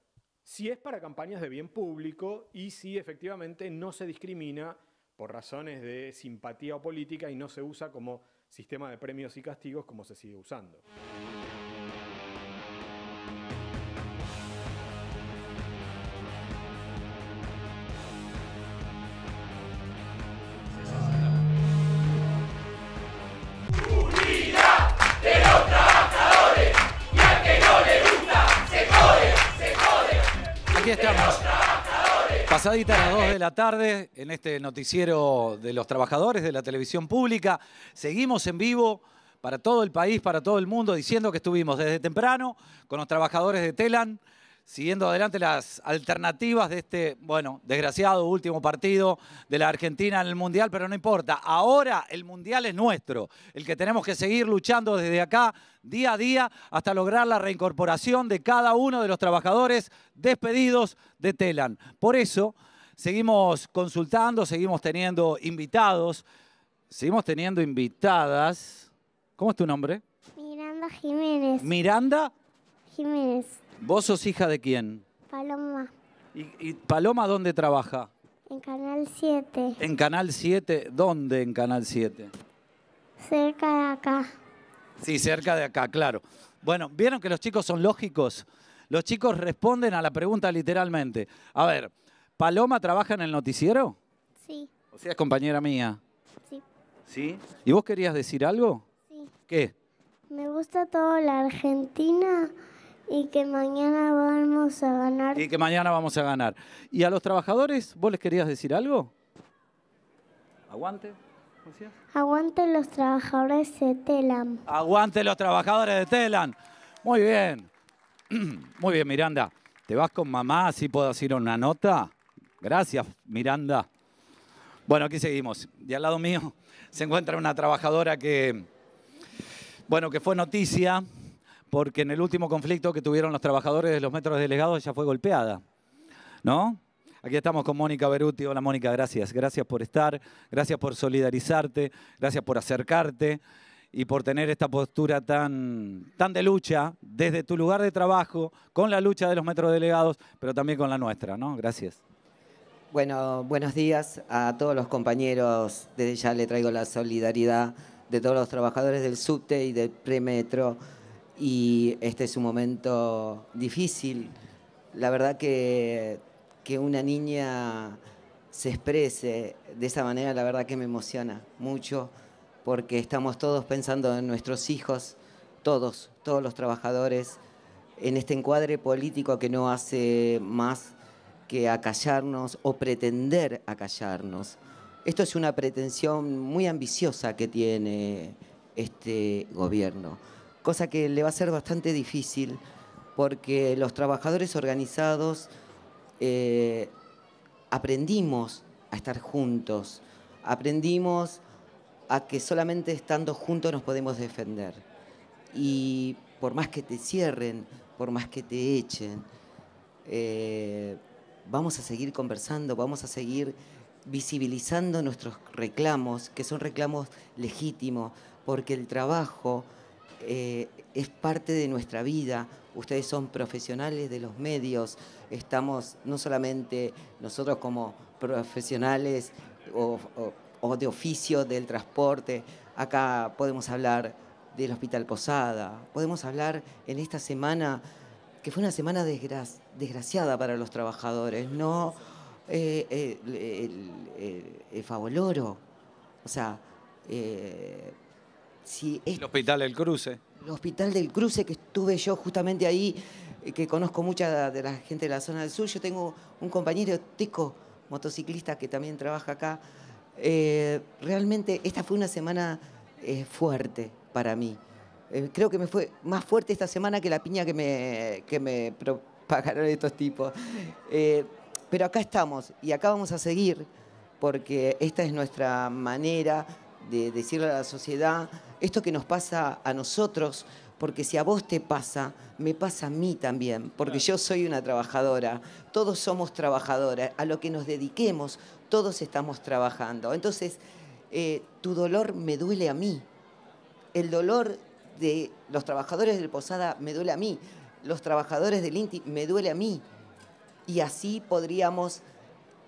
si es para campañas de bien público y si efectivamente no se discrimina por razones de simpatía o política y no se usa como Sistema de premios y castigos como se sigue usando. Unidad de los trabajadores y al que no le gusta se jode, se jode. Aquí estamos. Pasadita la tarde en este noticiero de los trabajadores de la televisión pública. Seguimos en vivo para todo el país, para todo el mundo, diciendo que estuvimos desde temprano con los trabajadores de Telan, siguiendo adelante las alternativas de este, bueno, desgraciado último partido de la Argentina en el Mundial, pero no importa. Ahora el Mundial es nuestro, el que tenemos que seguir luchando desde acá, día a día, hasta lograr la reincorporación de cada uno de los trabajadores despedidos de Telan. Por eso Seguimos consultando, seguimos teniendo invitados, seguimos teniendo invitadas. ¿Cómo es tu nombre? Miranda Jiménez. ¿Miranda? Jiménez. ¿Vos sos hija de quién? Paloma. ¿Y, Paloma dónde trabaja? En Canal 7. ¿En Canal 7? ¿Dónde en Canal 7? Cerca de acá. Sí, cerca de acá, claro. Bueno, ¿vieron que los chicos son lógicos? Los chicos responden a la pregunta literalmente. A ver, ¿Paloma trabaja en el noticiero? Sí. O sea, es compañera mía. Sí. ¿Sí? ¿Y vos querías decir algo? Sí. ¿Qué? Me gusta toda la Argentina y que mañana vamos a ganar. Y que mañana vamos a ganar. ¿Y a los trabajadores vos les querías decir algo? Aguante. Aguante los trabajadores de telan. Aguante los trabajadores de telan. Muy bien. [CLEARS THROAT] Muy bien, Miranda. ¿Te vas con mamá? si puedo hacer una nota? Gracias, Miranda. Bueno, aquí seguimos. Y al lado mío [LAUGHS] se encuentra una trabajadora que, bueno, que fue noticia porque en el último conflicto que tuvieron los trabajadores de los metros delegados ella fue golpeada, ¿no? Aquí estamos con Mónica Beruti. Hola Mónica, gracias. Gracias por estar, gracias por solidarizarte, gracias por acercarte y por tener esta postura tan, tan de lucha desde tu lugar de trabajo, con la lucha de los metros metrodelegados, pero también con la nuestra, ¿no? Gracias. Bueno, buenos días a todos los compañeros. Desde ya le traigo la solidaridad de todos los trabajadores del subte y del premetro. Y este es un momento difícil. La verdad que, que una niña se exprese de esa manera, la verdad que me emociona mucho, porque estamos todos pensando en nuestros hijos, todos, todos los trabajadores, en este encuadre político que no hace más que acallarnos o pretender acallarnos. Esto es una pretensión muy ambiciosa que tiene este gobierno, cosa que le va a ser bastante difícil porque los trabajadores organizados eh, aprendimos a estar juntos, aprendimos a que solamente estando juntos nos podemos defender. Y por más que te cierren, por más que te echen, eh, vamos a seguir conversando, vamos a seguir visibilizando nuestros reclamos, que son reclamos legítimos, porque el trabajo eh, es parte de nuestra vida. Ustedes son profesionales de los medios, estamos no solamente nosotros como profesionales o, o de oficio del transporte, acá podemos hablar del Hospital Posada, podemos hablar en esta semana que fue una semana desgraciada para los trabajadores, no eh, eh, el, el, o sea, eh, si es, el Hospital del Cruce. El Hospital del Cruce que estuve yo justamente ahí, que conozco mucha de la gente de la zona del sur, yo tengo un compañero tico motociclista que también trabaja acá. realmente esta fue una semana fuerte para mí. Eh, creo que me fue más fuerte esta semana que la piña que me, me propagaron estos tipos. Eh, pero acá estamos y acá vamos a seguir porque esta es nuestra manera de decirle a la sociedad esto que nos pasa a nosotros, porque si a vos te pasa, me pasa a mí también, porque yo soy una trabajadora, todos somos trabajadoras, a lo que nos dediquemos, todos estamos trabajando. Entonces, eh, tu dolor me duele a mí, el dolor de los trabajadores del Posada me duele a mí, los trabajadores del INTI me duele a mí. Y así podríamos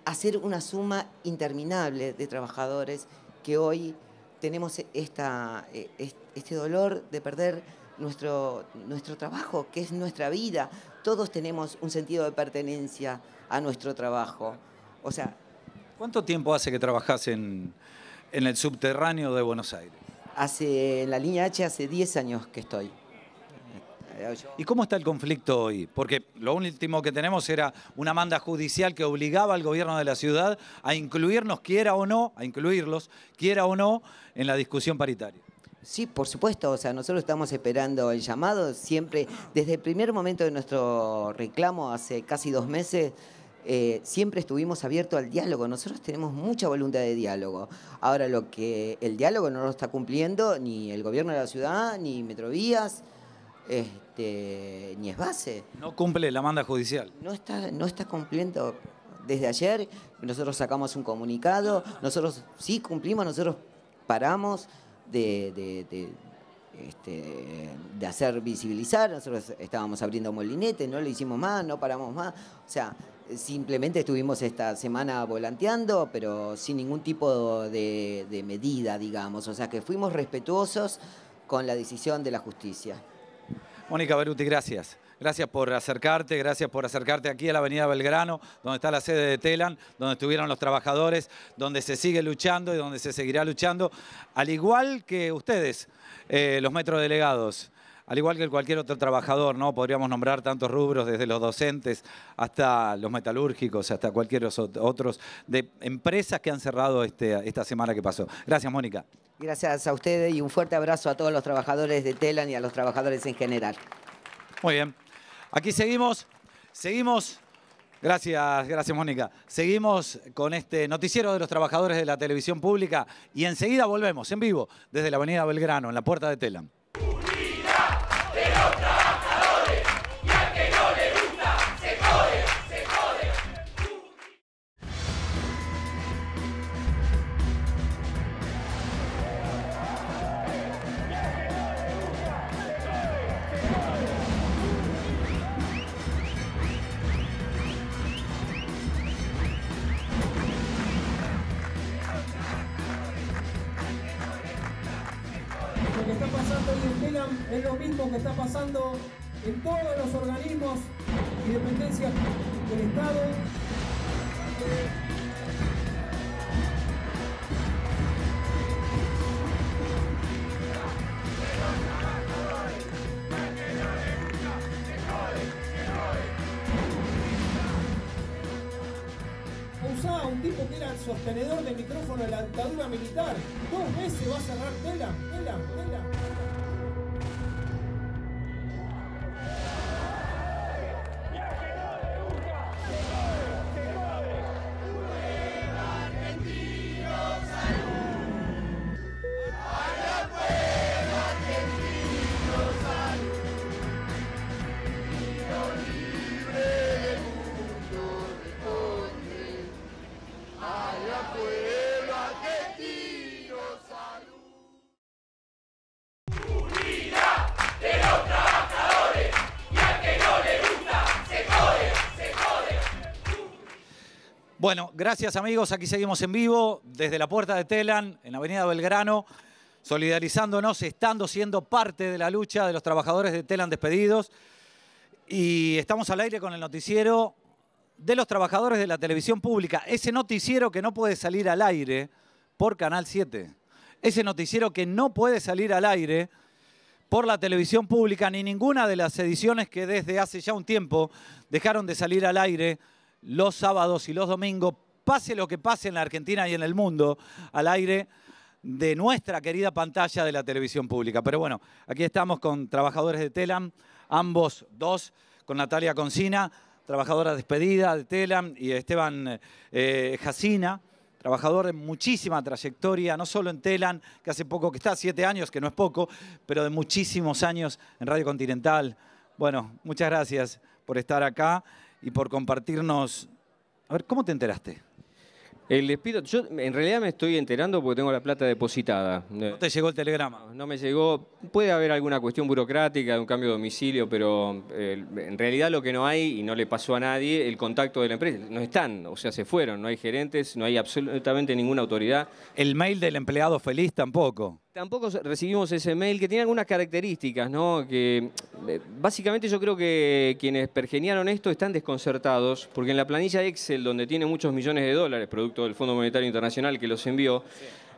hacer una suma interminable de trabajadores que hoy tenemos esta, eh, este dolor de perder nuestro, nuestro trabajo, que es nuestra vida. Todos tenemos un sentido de pertenencia a nuestro trabajo. O sea. ¿Cuánto tiempo hace que trabajas en el subterráneo de Buenos Aires? Hace, en la línea H hace 10 años que estoy. ¿Y cómo está el conflicto hoy? Porque lo último que tenemos era una manda judicial que obligaba al gobierno de la ciudad a incluirnos, quiera o no, a incluirlos, quiera o no, en la discusión paritaria. Sí, por supuesto, o sea, nosotros estamos esperando el llamado, siempre, desde el primer momento de nuestro reclamo, hace casi dos meses, eh, siempre estuvimos abiertos al diálogo. Nosotros tenemos mucha voluntad de diálogo. Ahora, lo que el diálogo no lo está cumpliendo ni el gobierno de la ciudad, ni Metrovías, este, ni es base. No cumple la manda judicial. No está, no está cumpliendo. Desde ayer nosotros sacamos un comunicado, nosotros sí cumplimos, nosotros paramos de, de, de este, hacer visibilizar, nosotros estábamos abriendo molinete, no lo hicimos más, no paramos más. O sea, Simplemente estuvimos esta semana volanteando, pero sin ningún tipo de, medida, digamos. O sea que fuimos respetuosos con la decisión de la justicia. Mónica Beruti, gracias. Gracias por acercarte, gracias por acercarte aquí a la Avenida Belgrano, donde está la sede de Telan, donde estuvieron los trabajadores, donde se sigue luchando y donde se seguirá luchando, al igual que ustedes, los eh, los metrodelegados al igual que cualquier otro trabajador, ¿no? Podríamos nombrar tantos rubros, desde los docentes hasta los metalúrgicos, hasta cualquier otro de empresas que han cerrado este, esta semana que pasó. Gracias, Mónica. Gracias a ustedes y un fuerte abrazo a todos los trabajadores de Telan y a los trabajadores en general. Muy bien. Aquí seguimos, seguimos. Gracias, gracias Mónica. Seguimos con este noticiero de los trabajadores de la televisión pública y enseguida volvemos en vivo desde la Avenida Belgrano, en la puerta de Telan. Bueno, gracias amigos, aquí seguimos en vivo desde la puerta de Telan, en Avenida Belgrano, solidarizándonos, estando siendo parte de la lucha de los trabajadores de Telan despedidos. Y estamos al aire con el noticiero de los trabajadores de la televisión pública, ese noticiero que no puede salir al aire por Canal 7, ese noticiero que no puede salir al aire por la televisión pública ni ninguna de las ediciones que desde hace ya un tiempo dejaron de salir al aire los sábados y los domingos, pase lo que pase en la Argentina y en el mundo, al aire de nuestra querida pantalla de la televisión pública. Pero bueno, aquí estamos con trabajadores de Telam, ambos dos, con Natalia Concina, trabajadora despedida de Telam, y Esteban eh, Jacina, trabajador de muchísima trayectoria, no solo en TELAM, que hace poco que está, siete años, que no es poco, pero de muchísimos años en Radio Continental. Bueno, muchas gracias por estar acá y por compartirnos. A ver, ¿cómo te enteraste? El eh, despido, yo en realidad me estoy enterando porque tengo la plata depositada. ¿No te llegó el telegrama? No me llegó. Puede haber alguna cuestión burocrática, un cambio de domicilio, pero eh, en realidad lo que no hay, y no le pasó a nadie, el contacto de la empresa. No están, o sea, se fueron, no hay gerentes, no hay absolutamente ninguna autoridad. El mail del empleado feliz tampoco. Tampoco recibimos ese mail que tiene algunas características, ¿no? Que eh, básicamente yo creo que quienes pergeniaron esto están desconcertados, porque en la planilla Excel, donde tiene muchos millones de dólares, producto del Fondo Monetario Internacional que los envió,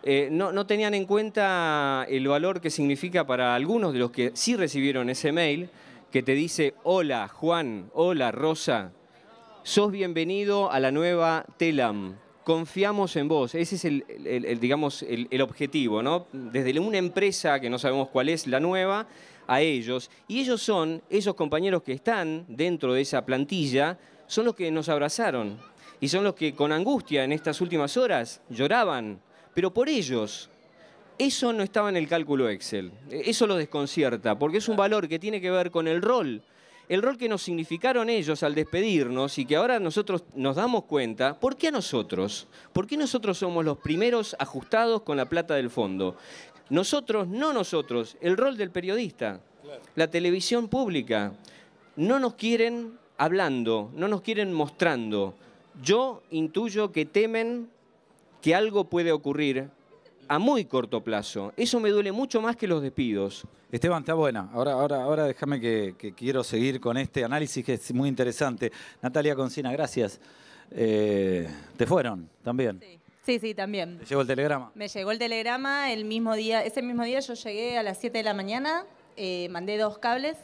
eh, no, no tenían en cuenta el valor que significa para algunos de los que sí recibieron ese mail, que te dice, hola Juan, hola Rosa, sos bienvenido a la nueva TELAM confiamos en vos. Ese es el, digamos, el, objetivo, ¿no? Desde una empresa que no sabemos cuál es, la nueva, a ellos. Y ellos son, esos compañeros que están dentro de esa plantilla, son los que nos abrazaron. Y son los que con angustia en estas últimas horas lloraban. Pero por ellos, eso no estaba en el cálculo Excel. E-, eso lo desconcierta, porque es un valor que tiene que ver con el rol el rol que nos significaron ellos al despedirnos y que ahora nosotros nos damos cuenta, ¿por qué a nosotros? ¿Por qué nosotros somos los primeros ajustados con la plata del fondo? Nosotros, no nosotros, el rol del periodista, la televisión pública. No nos quieren hablando, no nos quieren mostrando. Yo intuyo que temen que algo puede ocurrir a muy corto plazo. Eso me duele mucho más que los despidos. Esteban, está buena. Ahora, ahora, ahora déjame que, quiero seguir con este análisis que es muy interesante. Natalia Concina, gracias. Eh, ¿Te fueron también? Sí. Sí, también. ¿Te llegó el telegrama? Me llegó el telegrama el mismo día. Ese mismo día yo llegué a las 7 de la mañana, eh, mandé dos cables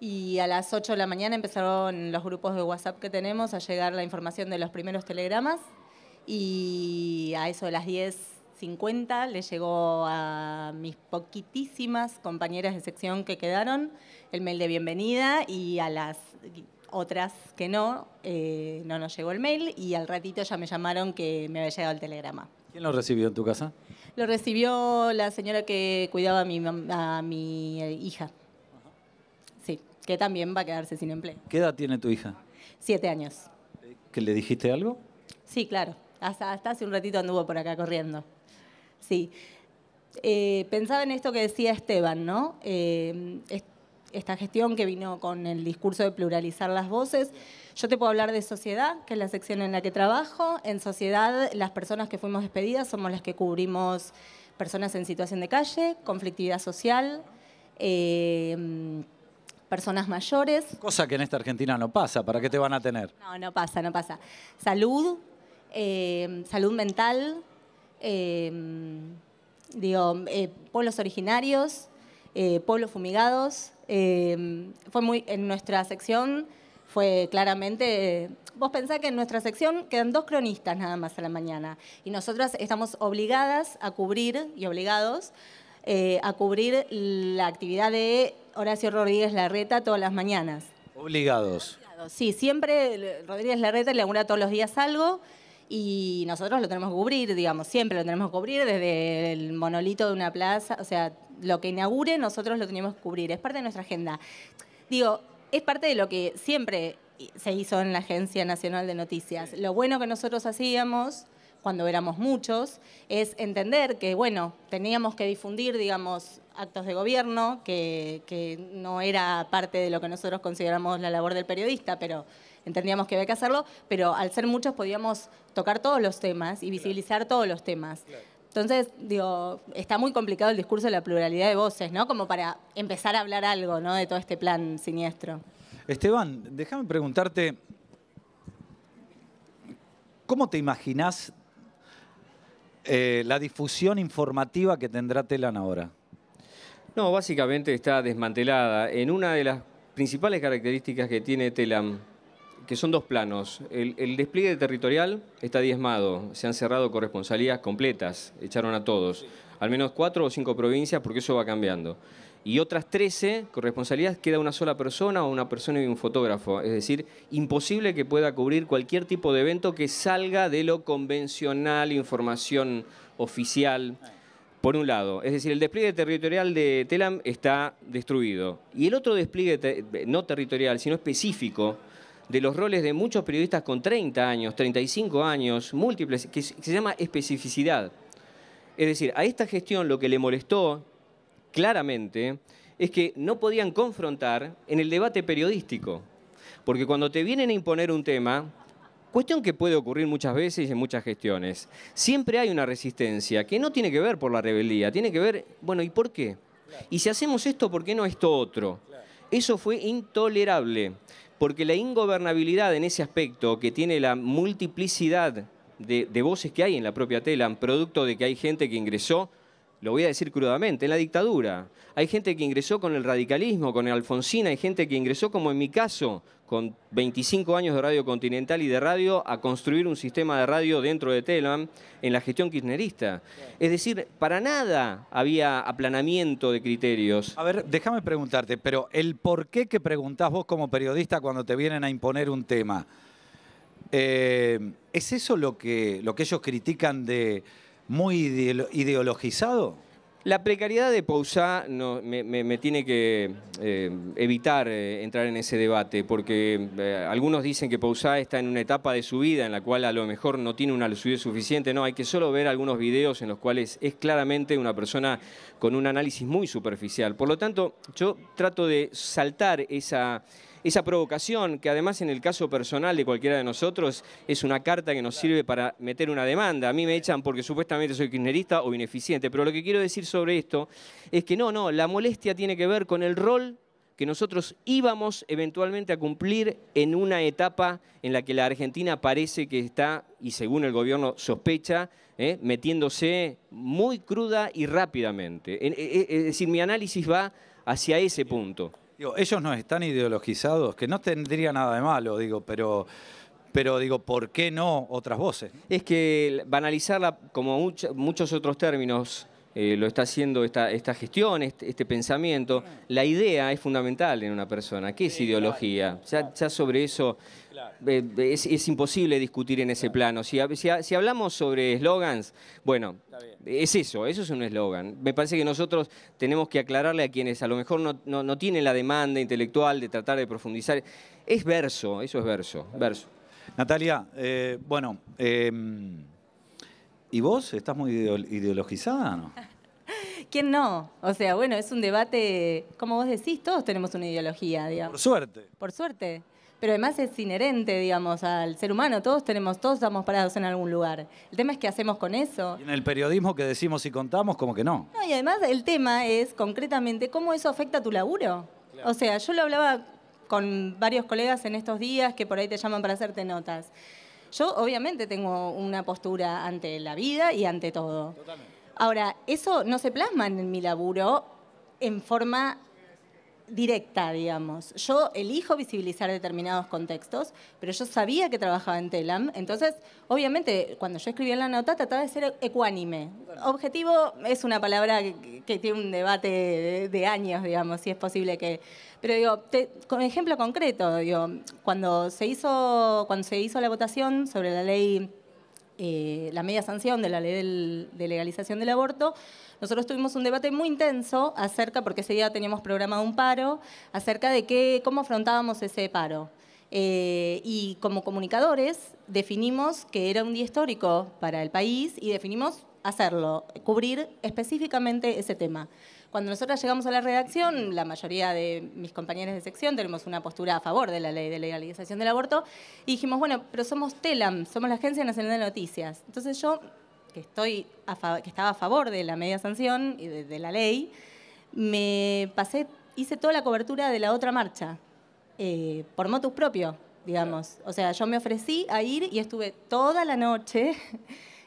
y a las 8 de la mañana empezaron los grupos de WhatsApp que tenemos a llegar la información de los primeros telegramas y a eso de las 10 50, le llegó a mis poquitísimas compañeras de sección que quedaron el mail de bienvenida y a las otras que no, eh, no nos llegó el mail y al ratito ya me llamaron que me había llegado el telegrama. ¿Quién lo recibió en tu casa? Lo recibió la señora que cuidaba a mi, eh, hija. Sí, que también va a quedarse sin empleo. ¿Qué edad tiene tu hija? Siete años. ¿Que le dijiste algo? Sí, claro. hasta hace un ratito anduvo por acá corriendo. Sí. Eh, pensaba en esto que decía Esteban, ¿no? Eh, esta gestión que vino con el discurso de pluralizar las voces. Yo te puedo hablar de sociedad, que es la sección en la que trabajo. En sociedad, las personas que fuimos despedidas somos las que cubrimos personas en situación de calle, conflictividad social, eh, personas mayores. Cosa que en esta Argentina no pasa, ¿para qué te van a tener? No, no pasa, no pasa. Salud, salud mental, Em, digo, eh, pueblos originarios, eh, pueblos fumigados. Em, fue muy, en nuestra sección fue claramente, vos pensás que en nuestra sección quedan dos cronistas nada más a la mañana y nosotras estamos obligadas a cubrir y obligados eh, a cubrir la actividad de Horacio Rodríguez Larreta todas las mañanas. Obligados. Sí, siempre Rodríguez Larreta le augura todos los días algo y nosotros lo tenemos que cubrir, digamos, siempre lo tenemos que cubrir desde el monolito de una plaza, o sea, lo que inaugure nosotros lo tenemos que cubrir, es parte de nuestra agenda. Digo, es parte de lo que siempre se hizo en la Agencia Nacional de Noticias. Lo bueno que nosotros hacíamos cuando éramos muchos, es entender que, bueno, teníamos que difundir, digamos, actos de gobierno, que, que no era parte de lo que nosotros consideramos la labor del periodista, pero entendíamos que había que hacerlo, pero al ser muchos podíamos tocar todos los temas y visibilizar todos los temas. Entonces, digo, está muy complicado el discurso de la pluralidad de voces, ¿no? Como para empezar a hablar algo, ¿no? De todo este plan siniestro. Esteban, déjame preguntarte, ¿cómo te imaginas eh, la difusión informativa que tendrá Telan ahora? No, básicamente está desmantelada. En una de las principales características que tiene Telan que son dos planos. El, despliegue territorial está diezmado, se han cerrado corresponsalías completas, echaron a todos, al menos cuatro o cinco provincias, porque eso va cambiando. Y otras 13 corresponsalías queda una sola persona o una persona y un fotógrafo. Es decir, imposible que pueda cubrir cualquier tipo de evento que salga de lo convencional, información oficial, por un lado. Es decir, el despliegue territorial de Telam está destruido. Y el otro despliegue, no territorial, sino específico, de los roles de muchos periodistas con 30 años, 35 años, múltiples, que se llama especificidad. Es decir, a esta gestión lo que le molestó claramente es que no podían confrontar en el debate periodístico. Porque cuando te vienen a imponer un tema, cuestión que puede ocurrir muchas veces en muchas gestiones, siempre hay una resistencia que no tiene que ver por la rebeldía, tiene que ver, bueno, ¿y por qué? Y si hacemos esto, ¿por qué no esto otro? Eso fue intolerable porque la ingobernabilidad en ese aspecto que tiene la multiplicidad de, voces que hay en la propia tela, producto de que hay gente que ingresó lo voy a decir crudamente, en la dictadura. Hay gente que ingresó con el radicalismo, con el hay gente que ingresó, como en mi caso, con 25 años de Radio Continental y de radio, a construir un sistema de radio dentro de Telam en la gestión kirchnerista. Es decir, para nada había aplanamiento de criterios. A ver, déjame preguntarte, pero el por qué que preguntás vos como periodista cuando te vienen a imponer un tema, eh, ¿es eso lo que, lo que ellos critican de muy ideologizado? La precariedad de Pousá no, me, tiene que eh, evitar eh, entrar en ese debate, porque eh, algunos dicen que Pousá está en una etapa de su vida en la cual a lo mejor no tiene una lucidez suficiente. No, hay que solo ver algunos videos en los cuales es claramente una persona con un análisis muy superficial. Por lo tanto, yo trato de saltar esa esa provocación que además en el caso personal de cualquiera de nosotros es una carta que nos sirve para meter una demanda. A mí me echan porque supuestamente soy kirchnerista o ineficiente, pero lo que quiero decir sobre esto es que no, no, la molestia tiene que ver con el rol que nosotros íbamos eventualmente a cumplir en una etapa en la que la Argentina parece que está, y según el gobierno sospecha, ¿eh? metiéndose muy cruda y rápidamente. E, e, es decir, mi análisis va hacia ese punto ellos no están ideologizados, que no tendría nada de malo, digo, pero pero digo, ¿por qué no otras voces? Es que banalizarla, como muchos otros términos, eh, lo está haciendo esta, esta gestión, este, pensamiento. La idea es fundamental en una persona. ¿Qué es ideología? Ya, sobre eso eh, es, imposible discutir en ese plano. Si, si, si hablamos sobre eslogans, bueno, es eso, eso es un eslogan. Me parece que nosotros tenemos que aclararle a quienes a lo mejor no, tienen la demanda intelectual de tratar de profundizar. Es verso, eso es verso, verso. Natalia, eh, bueno, em, ¿y vos estás muy ideologizada, no? [LAUGHS] ¿Quién no? O sea, bueno, es un debate, como vos decís, todos tenemos una ideología, digamos. Por suerte. Por suerte pero además es inherente, digamos, al ser humano. Todos tenemos, todos estamos parados en algún lugar. El tema es qué hacemos con eso. Y en el periodismo que decimos y contamos, como que no. y además el tema es concretamente cómo eso afecta a tu laburo. O sea, yo lo hablaba con varios colegas en estos días que por ahí te llaman para hacerte notas. Yo obviamente tengo una postura ante la vida y ante todo. Totalmente. Ahora, eso no se plasma en mi laburo en forma directa, digamos. Yo elijo visibilizar determinados contextos, pero yo sabía que trabajaba en Telam, entonces, obviamente, cuando yo escribía la nota, trataba de ser ecuánime. Objetivo es una palabra que, tiene un debate de, años, digamos, si es posible que... Pero digo, con ejemplo concreto, digo, cuando se hizo, cuando se hizo la votación sobre la ley eh, la media sanción de la ley de legalización del aborto, nosotros tuvimos un debate muy intenso acerca, porque ese día teníamos programado un paro, acerca de que, cómo afrontábamos ese paro. Eh, y como comunicadores definimos que era un día histórico para el país y definimos hacerlo, cubrir específicamente ese tema. Cuando nosotros llegamos a la redacción, la mayoría de mis compañeros de sección tenemos una postura a favor de la ley de legalización del aborto y dijimos, bueno, pero somos TELAM, somos la Agencia Nacional de Noticias. Entonces yo, que, estaba a favor de la media sanción y de, la ley, me pasé, hice toda la cobertura de la otra marcha, eh, por motus propio, digamos. O sea, yo me ofrecí a ir y estuve toda la noche [LAUGHS]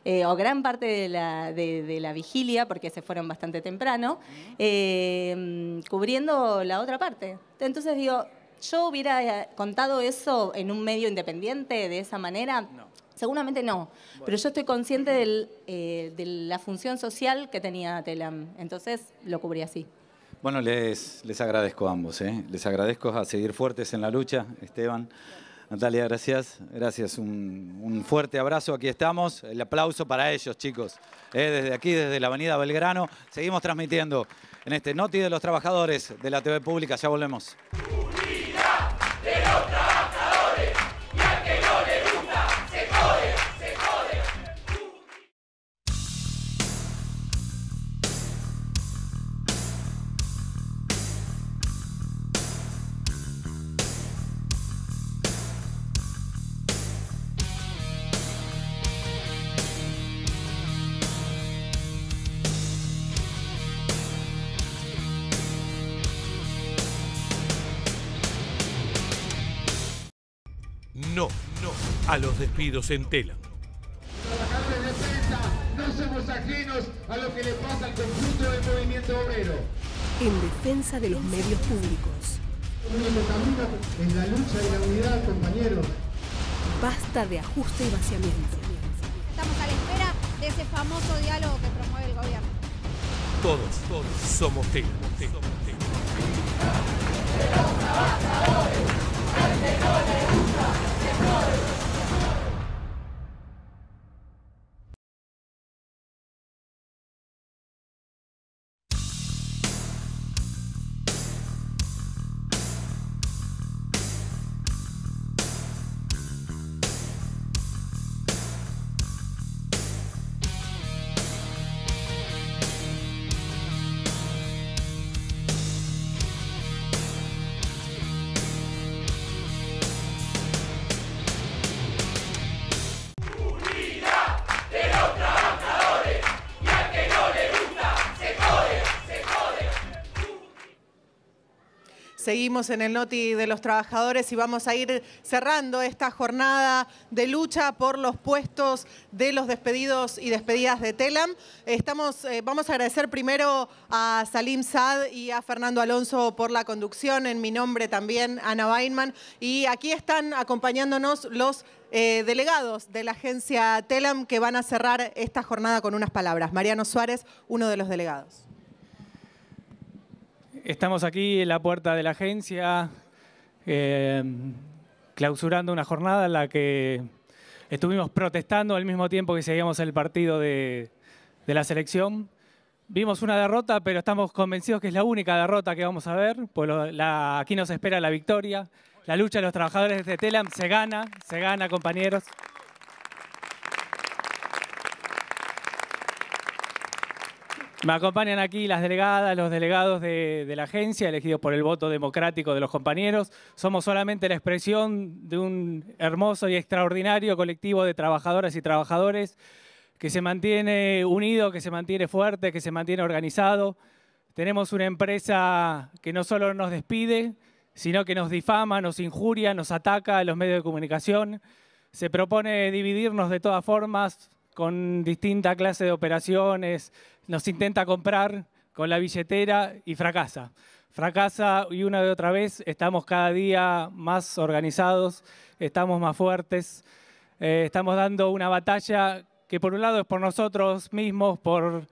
Eh, o gran parte de la, de, la, vigilia, porque se fueron bastante temprano, eh, cubriendo la otra parte. Entonces digo, yo hubiera eh, contado eso en un medio independiente de esa manera. Seguramente no, pero yo estoy consciente de la función social que tenía Telam, entonces lo cubrí así. Bueno, les, les agradezco a ambos, les agradezco a seguir fuertes en la lucha, Esteban. Natalia, gracias. Gracias. Un, fuerte abrazo. Aquí estamos. El aplauso para ellos, chicos. Eh, desde aquí, desde la Avenida Belgrano, seguimos transmitiendo en este Noti de los Trabajadores de la TV Pública. Ya volvemos. a los despidos en tela. Trabajadores de prensa, no somos ajenos a lo que le pasa al conjunto del movimiento obrero. En defensa de los medios públicos. En la lucha de la unidad, compañeros. Basta de ajuste y vaciamiento. Estamos a la espera de ese famoso diálogo que promueve el gobierno. Todos, todos somos tela. Somos tela. Seguimos en el Noti de los Trabajadores y vamos a ir cerrando esta jornada de lucha por los puestos de los despedidos y despedidas de Telam. Estamos, eh, vamos a agradecer primero a Salim Saad y a Fernando Alonso por la conducción, en mi nombre también Ana Weinman. Y aquí están acompañándonos los eh, delegados de la agencia Telam que van a cerrar esta jornada con unas palabras. Mariano Suárez, uno de los delegados. Estamos aquí en la puerta de la agencia, eh, clausurando una jornada en la que estuvimos protestando al mismo tiempo que seguíamos el partido de, la selección. Vimos una derrota, pero estamos convencidos que es la única derrota que vamos a ver, pues aquí nos espera la victoria. La lucha de los trabajadores de Telam se gana, se gana, compañeros. Me acompañan aquí las delegadas, los delegados de, la agencia, elegidos por el voto democrático de los compañeros. Somos solamente la expresión de un hermoso y extraordinario colectivo de trabajadoras y trabajadores que se mantiene unido, que se mantiene fuerte, que se mantiene organizado. Tenemos una empresa que no solo nos despide, sino que nos difama, nos injuria, nos ataca a los medios de comunicación. Se propone dividirnos de todas formas con distinta clase de operaciones, nos intenta comprar con la billetera y fracasa. Fracasa y una y otra vez estamos cada día más organizados, estamos más fuertes, eh, estamos dando una batalla que por un lado es por nosotros mismos, por,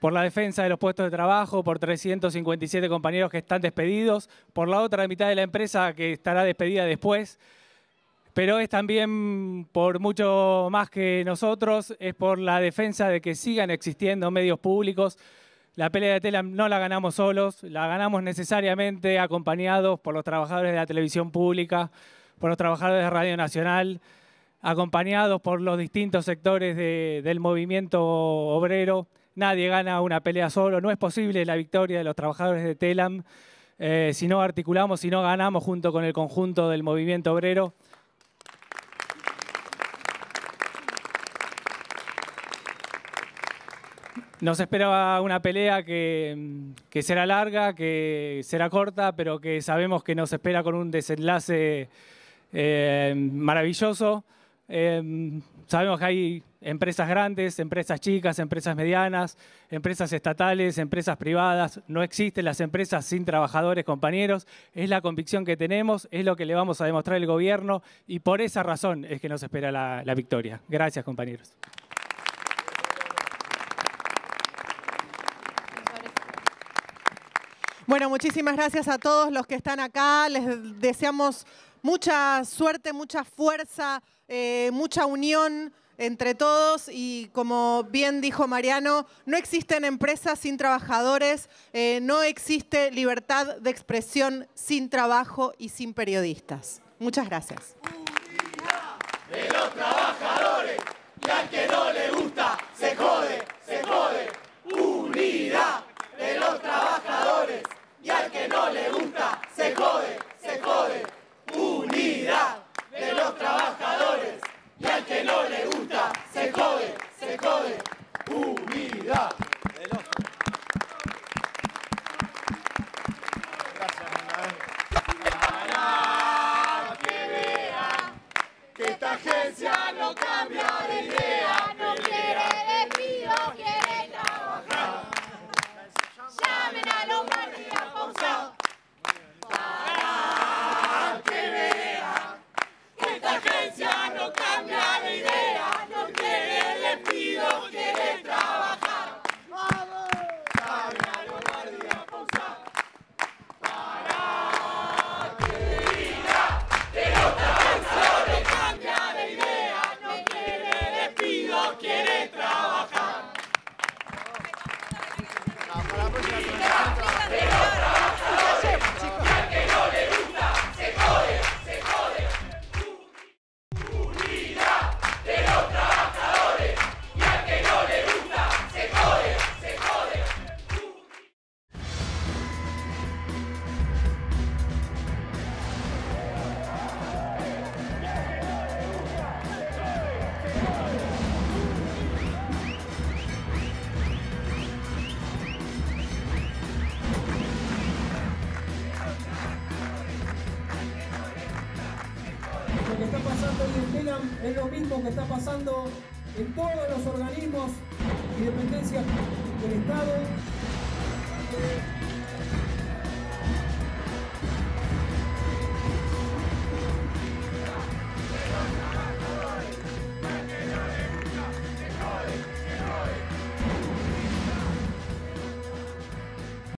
por la defensa de los puestos de trabajo, por 357 compañeros que están despedidos, por la otra mitad de la empresa que estará despedida después, pero es también por mucho más que nosotros, es por la defensa de que sigan existiendo medios públicos. La pelea de Telam no la ganamos solos, la ganamos necesariamente acompañados por los trabajadores de la televisión pública, por los trabajadores de Radio Nacional, acompañados por los distintos sectores del movimiento obrero. Nadie gana una pelea solo, no es posible la victoria de los trabajadores de Telam eh, si no articulamos, si no ganamos junto con el conjunto del movimiento obrero. Nos esperaba una pelea mm, que, será larga, que será corta, pero que sabemos que nos espera con un desenlace eh, maravilloso. Eh, mm, sabemos que hay empresas grandes, empresas chicas, empresas medianas, empresas estatales, empresas privadas. No existen las empresas sin trabajadores, compañeros. Es la convicción que tenemos, es lo que le vamos a demostrar al gobierno y por esa razón es que nos espera la victoria. Gracias, compañeros. Bueno, muchísimas gracias a todos los que están acá. Les deseamos mucha suerte, mucha fuerza, eh, mucha unión entre todos y como bien dijo Mariano, no existen empresas sin trabajadores, eh, no existe libertad de expresión sin trabajo y sin periodistas. Muchas gracias. que no le gusta se jode. se jode, se jode. Unidad de los trabajadores. Y al que no le gusta, se jode, se jode. Unidad de los Para que vea que esta agencia no cambia de que está pasando en todos los organismos y dependencias del Estado